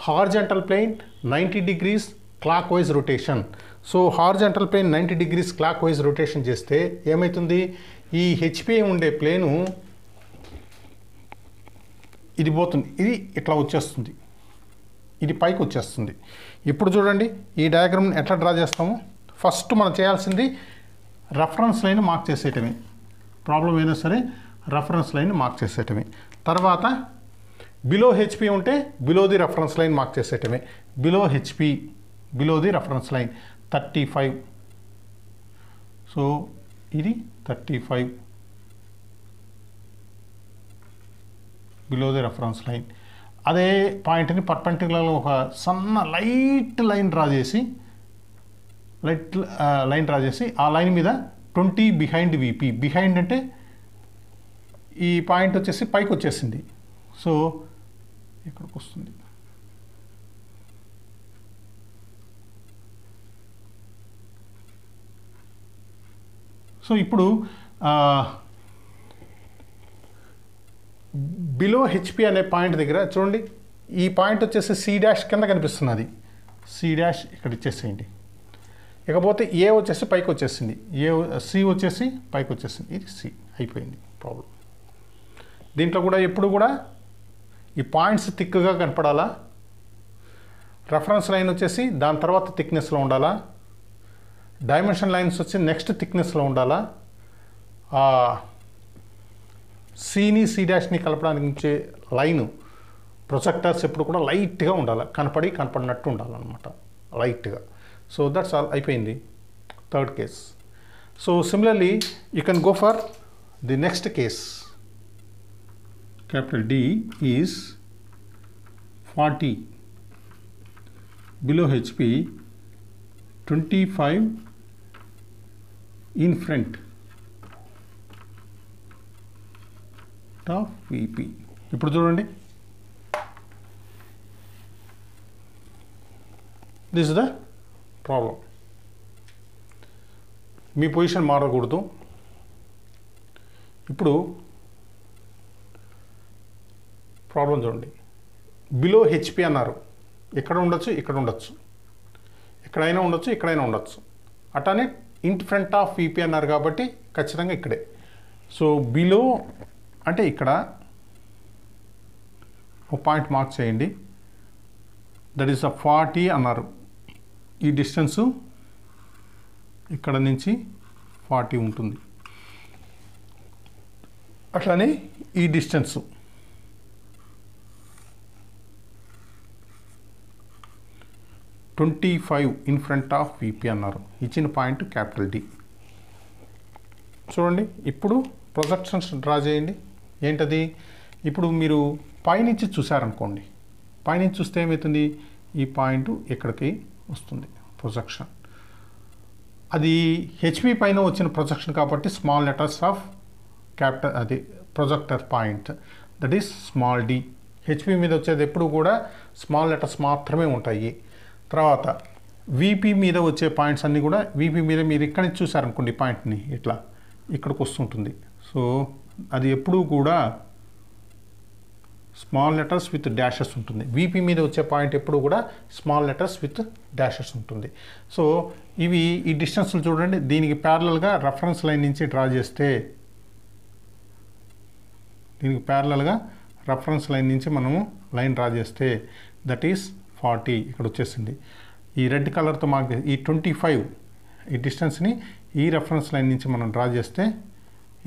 horizontal plane ninety degrees clockwise rotation so horizontal plane ninety degrees clockwise rotation చేస్తే ఏమవుతుంది ఈ హెచ్పిఎం ఉండే ప్లేను ఇది పోతుంది ఇది ఇట్లా వచ్చేస్తుంది ఇది పైకి వచ్చేస్తుంది ఇప్పుడు చూడండి ఈ డయాగ్రామ్ని ఎట్లా డ్రా చేస్తాము ఫస్ట్ మనం చేయాల్సింది రెఫరెన్స్ లైన్ మార్క్ చేసేయటమే ప్రాబ్లం అయినా సరే రెఫరెన్స్ లైన్ మార్క్ చేసేయటమే తర్వాత బిలో హెచ్పి ఉంటే below the reference line mark చేసేయటమే below HP below the reference line thirty five so ఇది thirty five below the reference line అదే పాయింట్ని పర్పెంటికులర్ ఒక సన్న లైట్ లైన్ డ్రా చేసి లైట్ లైన్ డ్రా చేసి ఆ లైన్ మీద ట్వంటీ బిహైండ్ వీపీ బిహైండ్ అంటే ఈ పాయింట్ వచ్చేసి పైకి వచ్చేసింది సో ఇక్కడికి వస్తుంది సో ఇప్పుడు బిలో హెచ్పి అనే పాయింట్ దగ్గర చూడండి ఈ పాయింట్ వచ్చేసి సి డాష్ కింద కనిపిస్తున్నది సి డాష్ ఇక్కడ ఇచ్చేసేయండి ఇకపోతే ఏ వచ్చేసి పైకి వచ్చేసింది ఏ సి వచ్చేసి పైకి వచ్చేసింది ఇది సి అయిపోయింది ప్రాబ్లం దీంట్లో కూడా ఎప్పుడు కూడా ఈ పాయింట్స్ థిక్గా కనపడాలా రెఫరెన్స్ లైన్ వచ్చేసి దాని తర్వాత థిక్నెస్లో ఉండాలా డైమెన్షన్ లైన్స్ వచ్చి నెక్స్ట్ థిక్నెస్లో ఉండాలా సీని సి డాష్ని కలపడానికి లైను ప్రొజెక్టర్స్ ఎప్పుడు కూడా లైట్గా ఉండాలి కనపడి కనపడినట్టు ఉండాలన్నమాట లైట్గా సో దట్స్ ఆల్ అయిపోయింది third case so similarly you can go for the next case capital D is 40 below HP 25 in front of VP. ఇప్పుడు చూడండి దిస్ ద ప్రాబ్లం మీ పొజిషన్ మారకూడదు ఇప్పుడు ప్రాబ్లం చూడండి బిలో హెచ్పి అన్నారు ఎక్కడ ఉండొచ్చు ఇక్కడ ఉండొచ్చు ఎక్కడైనా ఉండొచ్చు ఎక్కడైనా ఉండొచ్చు అట్లానే ఇంటి ఫ్రంట్ ఆఫ్ విపి అన్నారు కాబట్టి ఖచ్చితంగా ఇక్కడే సో బిలో అంటే ఇక్కడ ఒక పాయింట్ మార్క్ చేయండి దట్ ఈస్ అ ఫార్టీ అన్నారు ఈ డిస్టెన్సు ఇక్కడ నుంచి ఫార్టీ ఉంటుంది అట్లానే ఈ distance twenty five in front of VP అన్నారు ఇచ్చిన పాయింట్ క్యాపిటల్ డి చూడండి ఇప్పుడు ప్రొజెక్షన్స్ డ్రా చేయండి ఏంటది ఇప్పుడు మీరు పైనుంచి చూసారనుకోండి పైనుంచి చూస్తే ఏమవుతుంది ఈ పాయింట్ ఇక్కడికి వస్తుంది ప్రొజెక్షన్ అది హెచ్పి పైన వచ్చిన ప్రొజెక్షన్ కాబట్టి స్మాల్ లెటర్స్ ఆఫ్ క్యాపిటల్ అది projector point that is small D HP మీద వచ్చేది ఎప్పుడు కూడా స్మాల్ లెటర్స్ మాత్రమే ఉంటాయి తర్వాత వీపీ మీద వచ్చే పాయింట్స్ అన్నీ కూడా వీపీ మీద మీరు ఇక్కడ నుంచి చూసారనుకోండి పాయింట్ని ఇట్లా ఇక్కడికి వస్తుంటుంది సో అది ఎప్పుడూ కూడా స్మాల్ లెటర్స్ విత్ డాషెస్ ఉంటుంది వీపీ మీద వచ్చే పాయింట్ ఎప్పుడు కూడా స్మాల్ లెటర్స్ విత్ డాషెస్ ఉంటుంది సో ఇవి ఈ డిస్టెన్స్లు చూడండి దీనికి ప్యారలల్గా రెఫరెన్స్ లైన్ నుంచి డ్రా చేస్తే దీనికి ప్యారలల్గా రెఫరెన్స్ లైన్ నుంచి మనము లైన్ డ్రా చేస్తే దట్ ఈస్ ఫార్టీ ఇక్కడ వచ్చేసింది ఈ రెడ్ కలర్తో మార్క్ ఈ ట్వంటీ ఫైవ్ ఈ డిస్టెన్స్ని ఈ రెఫరెన్స్ లైన్ నుంచి మనం డ్రా చేస్తే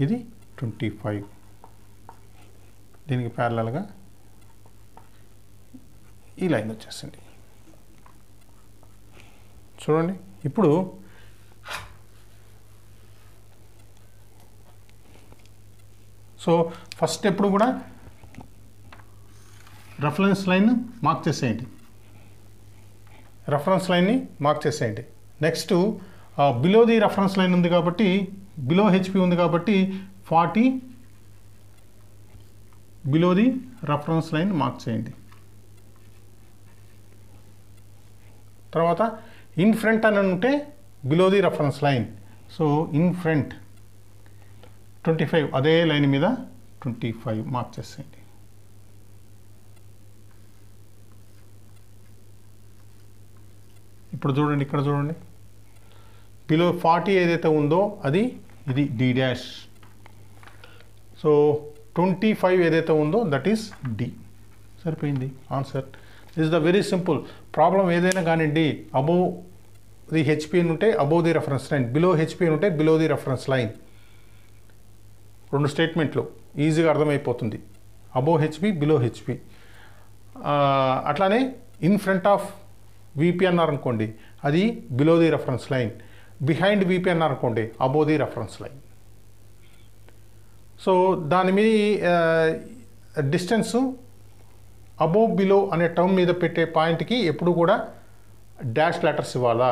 ఇది ట్వంటీ ఫైవ్ దీనికి ప్యారలల్గా ఈ లైన్ వచ్చేసింది చూడండి ఇప్పుడు సో ఫస్ట్ ఎప్పుడు కూడా రెఫరెన్స్ లైన్ మార్క్ చేసేయండి రెఫరెన్స్ లైన్ని మార్క్ చేసేయండి next below the reference line ఉంది కాబట్టి బిలో హెచ్పి ఉంది కాబట్టి forty below the reference line mark చేయండి తర్వాత ఇన్ ఫ్రంట్ అని ఉంటే below the reference line so in front twenty five అదే లైన్ మీద ట్వంటీ ఫైవ్ మార్క్ చేసేయండి ఇప్పుడు చూడండి ఇక్కడ చూడండి బిలో ఫార్టీ ఏదైతే ఉందో అది ఇది D dash so twenty five ఏదైతే ఉందో దట్ ఈస్ డి సరిపోయింది answer this the very simple problem ఏదైనా కానివ్వండి అబోవ్ ది హెచ్పిఎన్ ఉంటే above the reference line below HPN ఉంటే బిలో ది రెఫరెన్స్ లైన్ రెండు స్టేట్మెంట్లు ఈజీగా అర్థమైపోతుంది అబోవ్ హెచ్పి బిలో హెచ్పి అట్లానే ఇన్ ఫ్రంట్ ఆఫ్ విపిఎన్ఆర్ అనుకోండి అది below the reference line behind VPNR అనుకోండి above the reference line so దాని మీద డిస్టెన్సు అబో బిలో అనే టర్మ్ మీద పెట్టే పాయింట్కి ఎప్పుడు కూడా డాష్ లెటర్స్ ఇవ్వాలా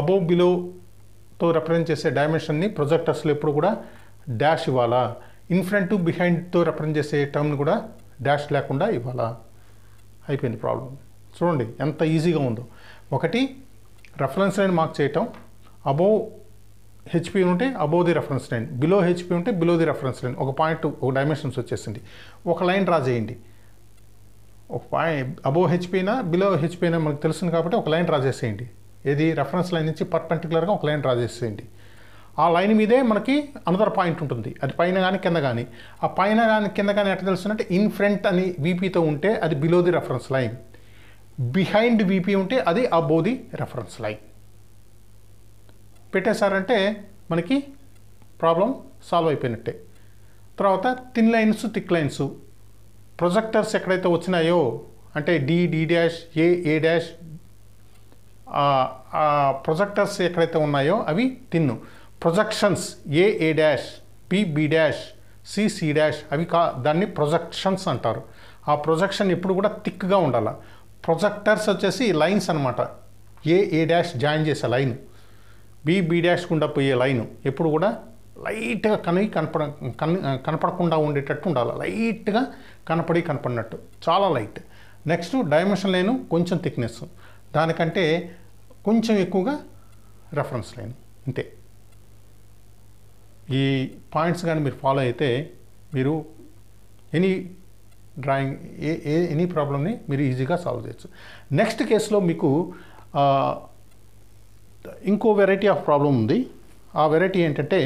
అబో బిలోతో రెఫరెన్స్ చేసే డైమెన్షన్ని ప్రొజెక్టర్స్లో ఎప్పుడు కూడా డాష్ ఇవ్వాలా ఇన్ఫ్రంట్ టు బిహైండ్తో రెఫరెన్స్ చేసే టర్మ్ని కూడా డాష్ లేకుండా ఇవ్వాలా అయిపోయింది ప్రాబ్లం చూడండి ఎంత ఈజీగా ఉందో ఒకటి రెఫరెన్స్ లైన్ మార్క్ చేయటం అబోవ్ హెచ్పి ఉంటే above the reference line below HP ఉంటే బిలో ది రెఫరెన్స్ లైన్ ఒక పాయింట్ ఒక డైమెన్షన్స్ వచ్చేసింది ఒక లైన్ డ్రా చేయండి ఒక పాయింట్ అబోవ్ హెచ్పీనా బిలో హెచ్పీనా మనకు తెలుస్తుంది కాబట్టి ఒక లైన్ డ్రా చేసేయండి ఏది రెఫరెన్స్ లైన్ నుంచి పర్పెంటికులర్గా ఒక లైన్ డ్రా చేసేయండి ఆ లైన్ మీదే మనకి అనదర్ పాయింట్ ఉంటుంది అది పైన కానీ కింద కానీ ఆ పైన కానీ కింద కానీ ఎట్లా తెలుస్తుందంటే ఇన్ ఫ్రంట్ అని బీపీతో ఉంటే అది below the reference line behind BP ఉంటే అది అబో ది రెఫరెన్స్ లైన్ పెట్టేశారంటే మనకి ప్రాబ్లం సాల్వ్ అయిపోయినట్టే తర్వాత thin lines thick lines projectors ఎక్కడైతే వచ్చినాయో అంటే D D dash A A dash projectors ఎక్కడైతే ఉన్నాయో అవి thin projections A A dash B B dash C C dash అవి కా దాన్ని ప్రొజెక్షన్స్ అంటారు ఆ ప్రొజెక్షన్ ఎప్పుడు కూడా థిక్గా ఉండాలి ప్రొజెక్టర్స్ వచ్చేసి లైన్స్ అనమాట ఏ ఏ డాష్ జాయిన్ చేసే లైన్ బి బి డాష్ గుండా పోయే లైను ఎప్పుడు కూడా లైట్గా కని కనపడ కనపడకుండా ఉండేటట్టు ఉండాలి లైట్గా కనపడి కనపడినట్టు చాలా లైట్ నెక్స్ట్ డైమెన్షన్ లైను కొంచెం థిక్నెస్ దానికంటే కొంచెం ఎక్కువగా రెఫరెన్స్ లైన్ అంతే ఈ పాయింట్స్ కానీ మీరు ఫాలో అయితే మీరు any drawing A A any ప్రాబ్లమ్ని మీరు ఈజీగా సాల్వ్ చేయొచ్చు నెక్స్ట్ కేసులో మీకు ఇంకో వెరైటీ ఆఫ్ ప్రాబ్లం ఉంది ఆ వెరైటీ ఏంటంటే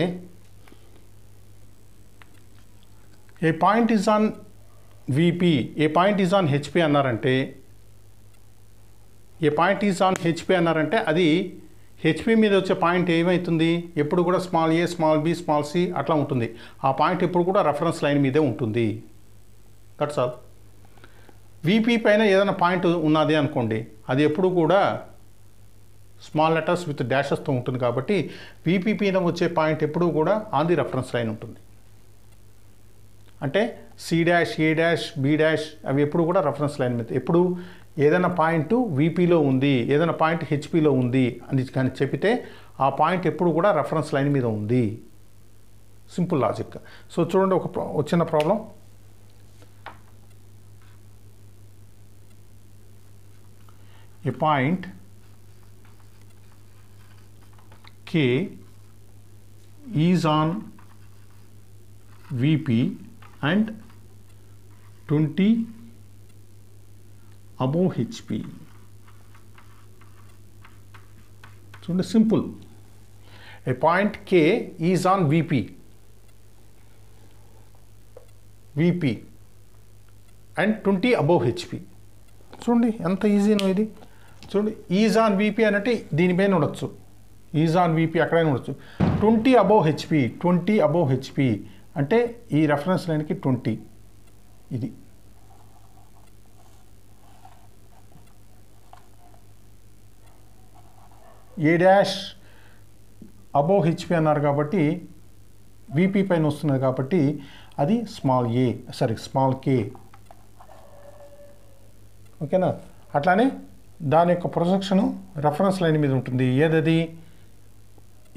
A point is on VP A point is on HP అన్నారంటే A point is on HP అన్నారంటే అది హెచ్పి మీద వచ్చే పాయింట్ ఏమవుతుంది ఎప్పుడు కూడా small A small B small C అట్లా ఉంటుంది ఆ పాయింట్ ఎప్పుడు కూడా రెఫరెన్స్ లైన్ మీదే ఉంటుంది దట్స్ ఆల్ విపి పైన ఏదైనా పాయింట్ ఉన్నది అనుకోండి అది ఎప్పుడు కూడా స్మాల్ లెటర్స్ విత్ డాషెస్తో ఉంటుంది కాబట్టి విపి పైన వచ్చే పాయింట్ ఎప్పుడు కూడా ఆన్ ది రెఫరెన్స్ లైన్ ఉంటుంది అంటే C dash A dash B dash అవి ఎప్పుడు కూడా రెఫరెన్స్ లైన్ మీద ఎప్పుడు ఏదైనా పాయింట్ వీపీలో ఉంది ఏదైనా పాయింట్ హెచ్పిలో ఉంది అని కానీ చెప్తే ఆ పాయింట్ ఎప్పుడు కూడా రెఫరెన్స్ లైన్ మీద ఉంది సింపుల్ లాజిక్ సో చూడండి ఒక చిన్న problem a point K is on VP and 20 above HP. So, it's simple. A point K is on VP, VP and 20 above HP. చూడండి ఎంత ఈజీనో ఇది చూడండి ఈజ్ ఆన్ వీపీ అని దీనిపైన ఉండొచ్చు ఈజ్ ఆన్ వీపీ అక్కడైనా ఉండొచ్చు twenty above HP twenty above HP అంటే ఈ రెఫరెన్స్ లైన్కి ట్వంటీ ఇది ఏ డాష్ అబోవ్ హెచ్పి అన్నారు కాబట్టి వీపీ పైన వస్తున్నారు కాబట్టి అది small A sorry small K ఓకేనా అట్లానే దాని యొక్క ప్రొజెక్షను రెఫరెన్స్ లైన్ మీద ఉంటుంది ఏదది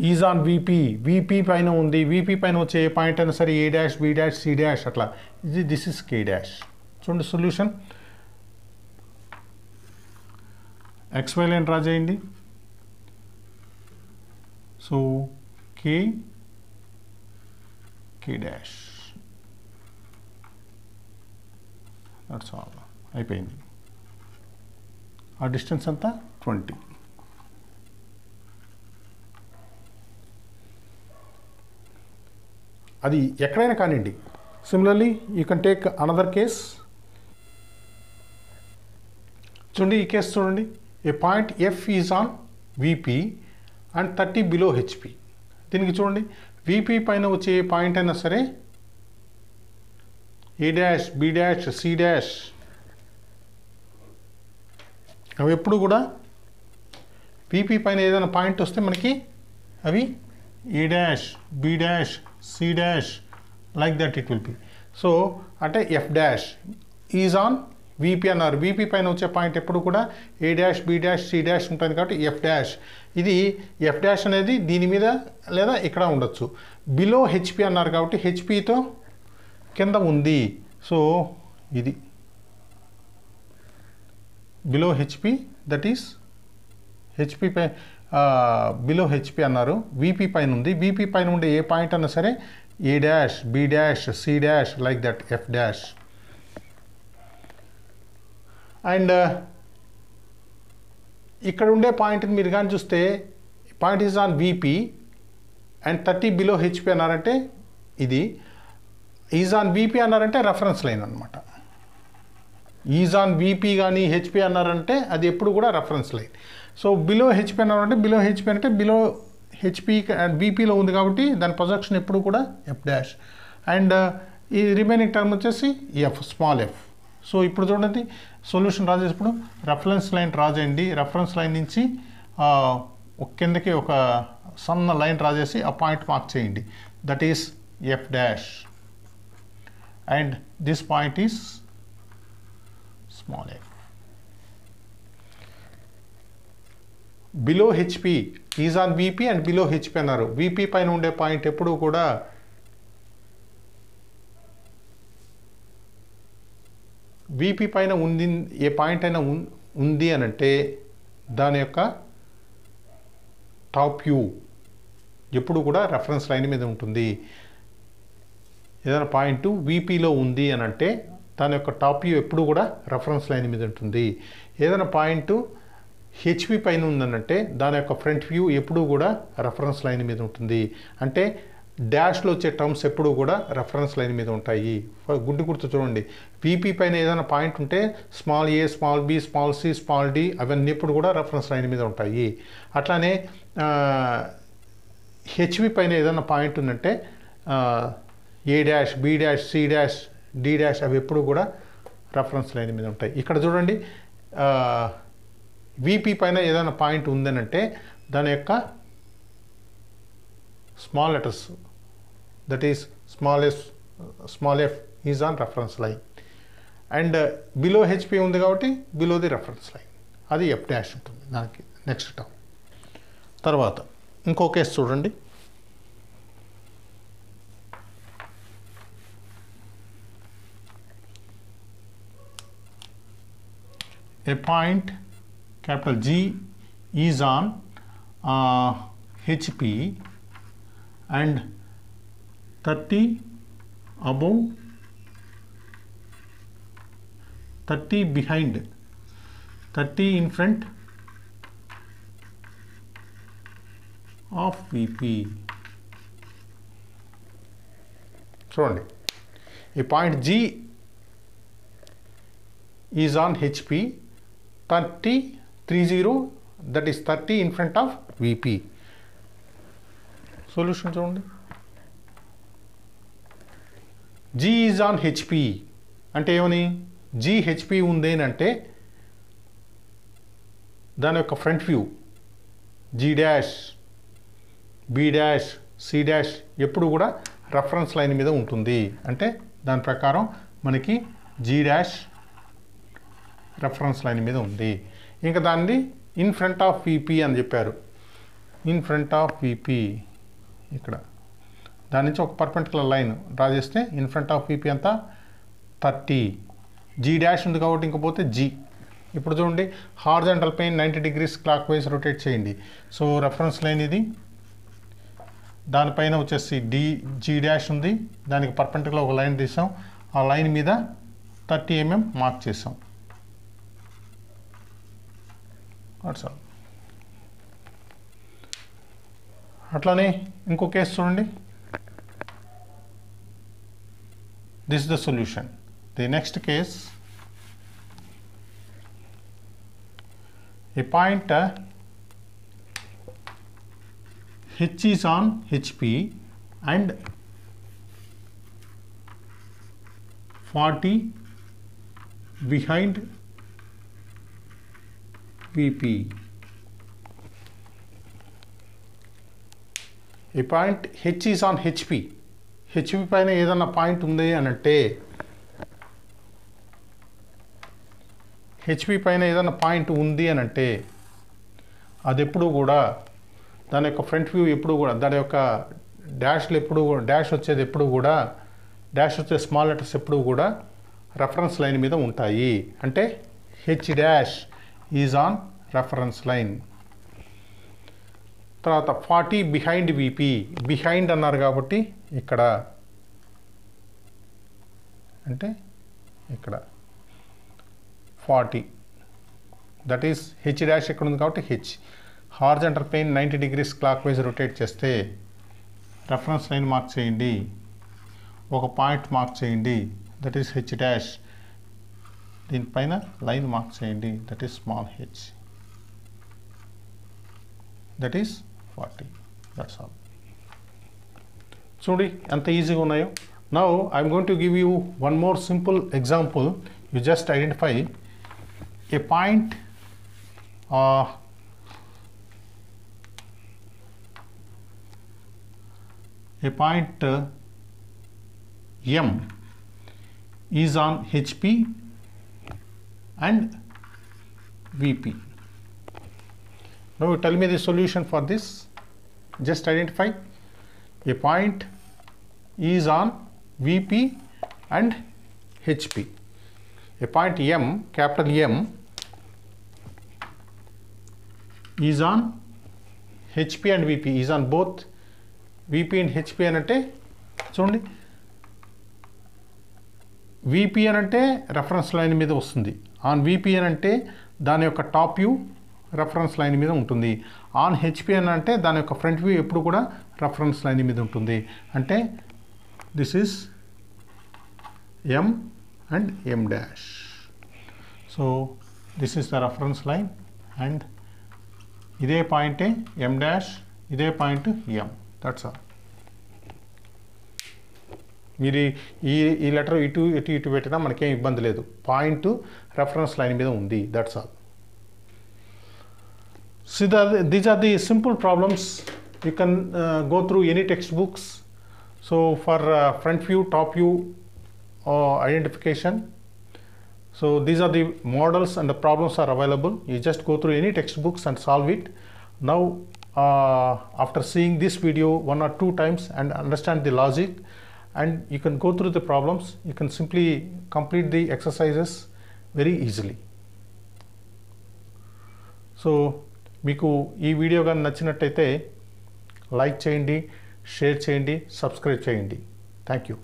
ఈజ్ ఆన్ వీపీ వీపీ పైన ఉంది వీపీ పైన వచ్చే ఏ పాయింట్ అయినా సరే A dash B dash C dash అట్లా ఇది దిస్ ఇస్ కే డాష్ చూడండి సొల్యూషన్ ఎక్స్వై లైన్ డ్రా చేయండి so K K dash that's all అయిపోయింది ఆ డిస్టెన్స్ అంతా ట్వంటీ అది ఎక్కడైనా కానివ్వండి similarly you can take another case చూడండి ఈ కేసు చూడండి A point F is on VP and thirty below HP దీనికి చూడండి విపి పైన వచ్చే ఏ పాయింట్ అయినా సరే A dash B dash C dash అవి ఎప్పుడు కూడా పీపీ పైన ఏదైనా పాయింట్ వస్తే మనకి అవి A dash B dash C dash like that it will be so అంటే F dash is on VP అన్నారు వీపీ పైన వచ్చే పాయింట్ ఎప్పుడు కూడా A dash B dash C dash ఉంటుంది కాబట్టి ఎఫ్ డాష్ ఇది ఎఫ్ డాష్ అనేది దీని మీద లేదా ఇక్కడ ఉండొచ్చు బిలో హెచ్పి అన్నారు కాబట్టి హెచ్పితో కింద ఉంది సో ఇది below HP that is HP పై బిలో హెచ్పి అన్నారు విపి పైన ఉంది విపి పైన ఉండే ఏ పాయింట్ అన్నా సరే A dash B dash C dash like that F dash and ఇక్కడ ఉండే పాయింట్ని మీరు కానీ చూస్తే point is on VP and thirty below HP అన్నారంటే ఇది ఈజ్ ఆన్ విపి అన్నారంటే రెఫరెన్స్ లైన్ అనమాట ఈజాన్ బీపీ కానీ హెచ్పి అన్నారంటే అది ఎప్పుడు కూడా reference line so below HP అన్నారంటే బిలో హెచ్పి అంటే బిలో హెచ్పి అండ్ బీపీలో ఉంది కాబట్టి దాని ప్రొజెక్షన్ ఎప్పుడు కూడా ఎఫ్ డాష్ అండ్ ఈ రిమైనింగ్ టర్మ్ వచ్చేసి ఎఫ్ స్మాల్ ఎఫ్ సో ఇప్పుడు చూడండి సొల్యూషన్ డ్రా చేసినప్పుడు రెఫరెన్స్ లైన్ డ్రా చేయండి రెఫరెన్స్ లైన్ నుంచి కిందకి ఒక సన్న లైన్ డ్రా చేసి ఆ పాయింట్ మార్క్ చేయండి that is F dash and this point is small f. Below HP is on VP and below HP అన్నారు విపి పైన ఉండే పాయింట్ ఎప్పుడూ కూడా విపి పైన ఉంది ఏ పాయింట్ అయినా ఉంది అని అంటే దాని యొక్క టాప్ యూ ఎప్పుడు కూడా రెఫరెన్స్ లైన్ మీద ఉంటుంది ఏదైనా పాయింట్ విపిలో ఉంది అని అంటే దాని యొక్క టాప్ వ్యూ ఎప్పుడు కూడా రెఫరెన్స్ లైన్ మీద ఉంటుంది ఏదైనా పాయింట్ హెచ్పి పైన ఉందనంటే దాని యొక్క ఫ్రంట్ వ్యూ ఎప్పుడూ కూడా రెఫరెన్స్ లైన్ మీద ఉంటుంది అంటే డాష్లో వచ్చే టర్మ్స్ ఎప్పుడూ కూడా రెఫరెన్స్ లైన్ మీద ఉంటాయి గుడ్డు గుర్తు చూడండి పీపీ పైన ఏదైనా పాయింట్ ఉంటే small A small B small C small D అవన్నీ ఎప్పుడు కూడా రెఫరెన్స్ లైన్ మీద ఉంటాయి అట్లానే హెచ్వి పైన ఏదైనా పాయింట్ ఉందంటే A dash B dash C dash D dash అవి ఎప్పుడు కూడా రెఫరెన్స్ లైన్ మీద ఉంటాయి ఇక్కడ చూడండి వీపీ పైన ఏదైనా పాయింట్ ఉందనంటే దాని యొక్క small letters that is small F small F is on reference line and below HP ఉంది కాబట్టి బిలో ది రెఫరెన్స్ లైన్ అది ఎఫ్ డాష్ ఉంటుంది దానికి నెక్స్ట్ టర్మ్ తర్వాత ఇంకో కేసు చూడండి a point capital G is on uh, HP and 30 above 30 behind 30 in front of VP చూడండి A point G is on HP. Thirty three zero that is thirty in front of VP solution చూడండి G is on HP. అంటే ఏమని G HP ఉంది అని అంటే దాని యొక్క front view G dash B dash C dash ఎప్పుడు కూడా రెఫరెన్స్ లైన్ మీద ఉంటుంది అంటే దాని ప్రకారం మనకి జీ డాష్ రెఫరెన్స్ లైన్ మీద ఉంది ఇంకా దాన్ని ఇన్ ఫ్రంట్ ఆఫ్ పీపీ అని చెప్పారు ఇన్ ఫ్రంట్ ఆఫ్ పీపీ ఇక్కడ దాని నుంచి ఒక పర్పెంటికులర్ లైన్ డ్రా చేస్తే ఇన్ ఫ్రంట్ ఆఫ్ పీపీ అంతా థర్టీ జీ డాష్ ఉంది కాబట్టి ఇంకపోతే జీ ఇప్పుడు చూడండి horizontal plane ninety degrees clockwise rotate చేయండి సో రెఫరెన్స్ లైన్ ఇది దానిపైన వచ్చేసి డి జీ డాష్ ఉంది దానికి పర్పెంటికులర్ ఒక లైన్ తీసాం ఆ లైన్ మీద థర్టీ ఎంఎం మార్క్ చేసాం अट्ला इंको केस चूँ दिश दूशन the next K point H HP and forty behind VP. ఈ point H is on HP HP పైన ఏదన్నా పాయింట్ ఉంది అనంటే హెచ్పి పైన ఏదైనా పాయింట్ ఉంది అనంటే అది ఎప్పుడూ కూడా దాని యొక్క ఫ్రంట్ వ్యూ ఎప్పుడు కూడా దాని యొక్క డ్యాష్లు ఎప్పుడు డ్యాష్ వచ్చేది ఎప్పుడు కూడా డ్యాష్ వచ్చే స్మాల్ లెటర్స్ ఎప్పుడు కూడా రెఫరెన్స్ లైన్ మీద ఉంటాయి అంటే H dash is on reference line తర్వాత ఫార్టీ బిహైండ్ వీపీ బిహైండ్ అన్నారు కాబట్టి ఇక్కడ అంటే ఇక్కడ forty that is H dash ఎక్కడ ఉంది కాబట్టి H horizontal plane ninety degrees clockwise rotate చేస్తే రెఫరెన్స్ లైన్ మార్క్ చేయండి ఒక పాయింట్ మార్క్ చేయండి దట్ ఈస్ హెచ్ డాష్ దీనిపైన లైన్ మార్క్ చేయండి that is small H that is forty that's all చూడండి ఎంత ఈజీగా ఉన్నాయో now I'm going to give you one more simple example you just identify A point a point uh, M is on HP and Vp. Now you tell me the solution for this. Just identify a point is on Vp and Hp. A point M, capital M is on HP and VP is on both VP and HP అనంటే చూడండి VP అనంటే reference line మీద వస్తుంది on VPN అంటే దాని యొక్క top view reference line మీద ఉంటుంది ఆన్ హెచ్పిఎన్ అంటే దాని యొక్క ఫ్రంట్ వ్యూ ఎప్పుడు కూడా రెఫరెన్స్ లైన్ మీద ఉంటుంది అంటే this is M and M dash so this is the reference line and ఇదే పాయింటే ఎం డాష్ ఇదే పాయింట్ ఎం దట్స్ ఆల్ మీరు ఈ ఈ లెటర్ ఇటు ఇటు ఇటు పెట్టినా మనకేం ఇబ్బంది లేదు పాయింట్ రెఫరెన్స్ లైన్ మీద ఉంది that's all so these are the simple problems you can go through any textbooks so for front view top view identification so these are the models and the problems are available you just go through any textbooks and solve it now after seeing this video one or two times and understand the logic and you can go through the problems. You can simply complete the exercises very easily. So మీకు ఈ video కానీ నచ్చినట్టయితే like చేయండి share చేయండి subscribe చేయండి thank you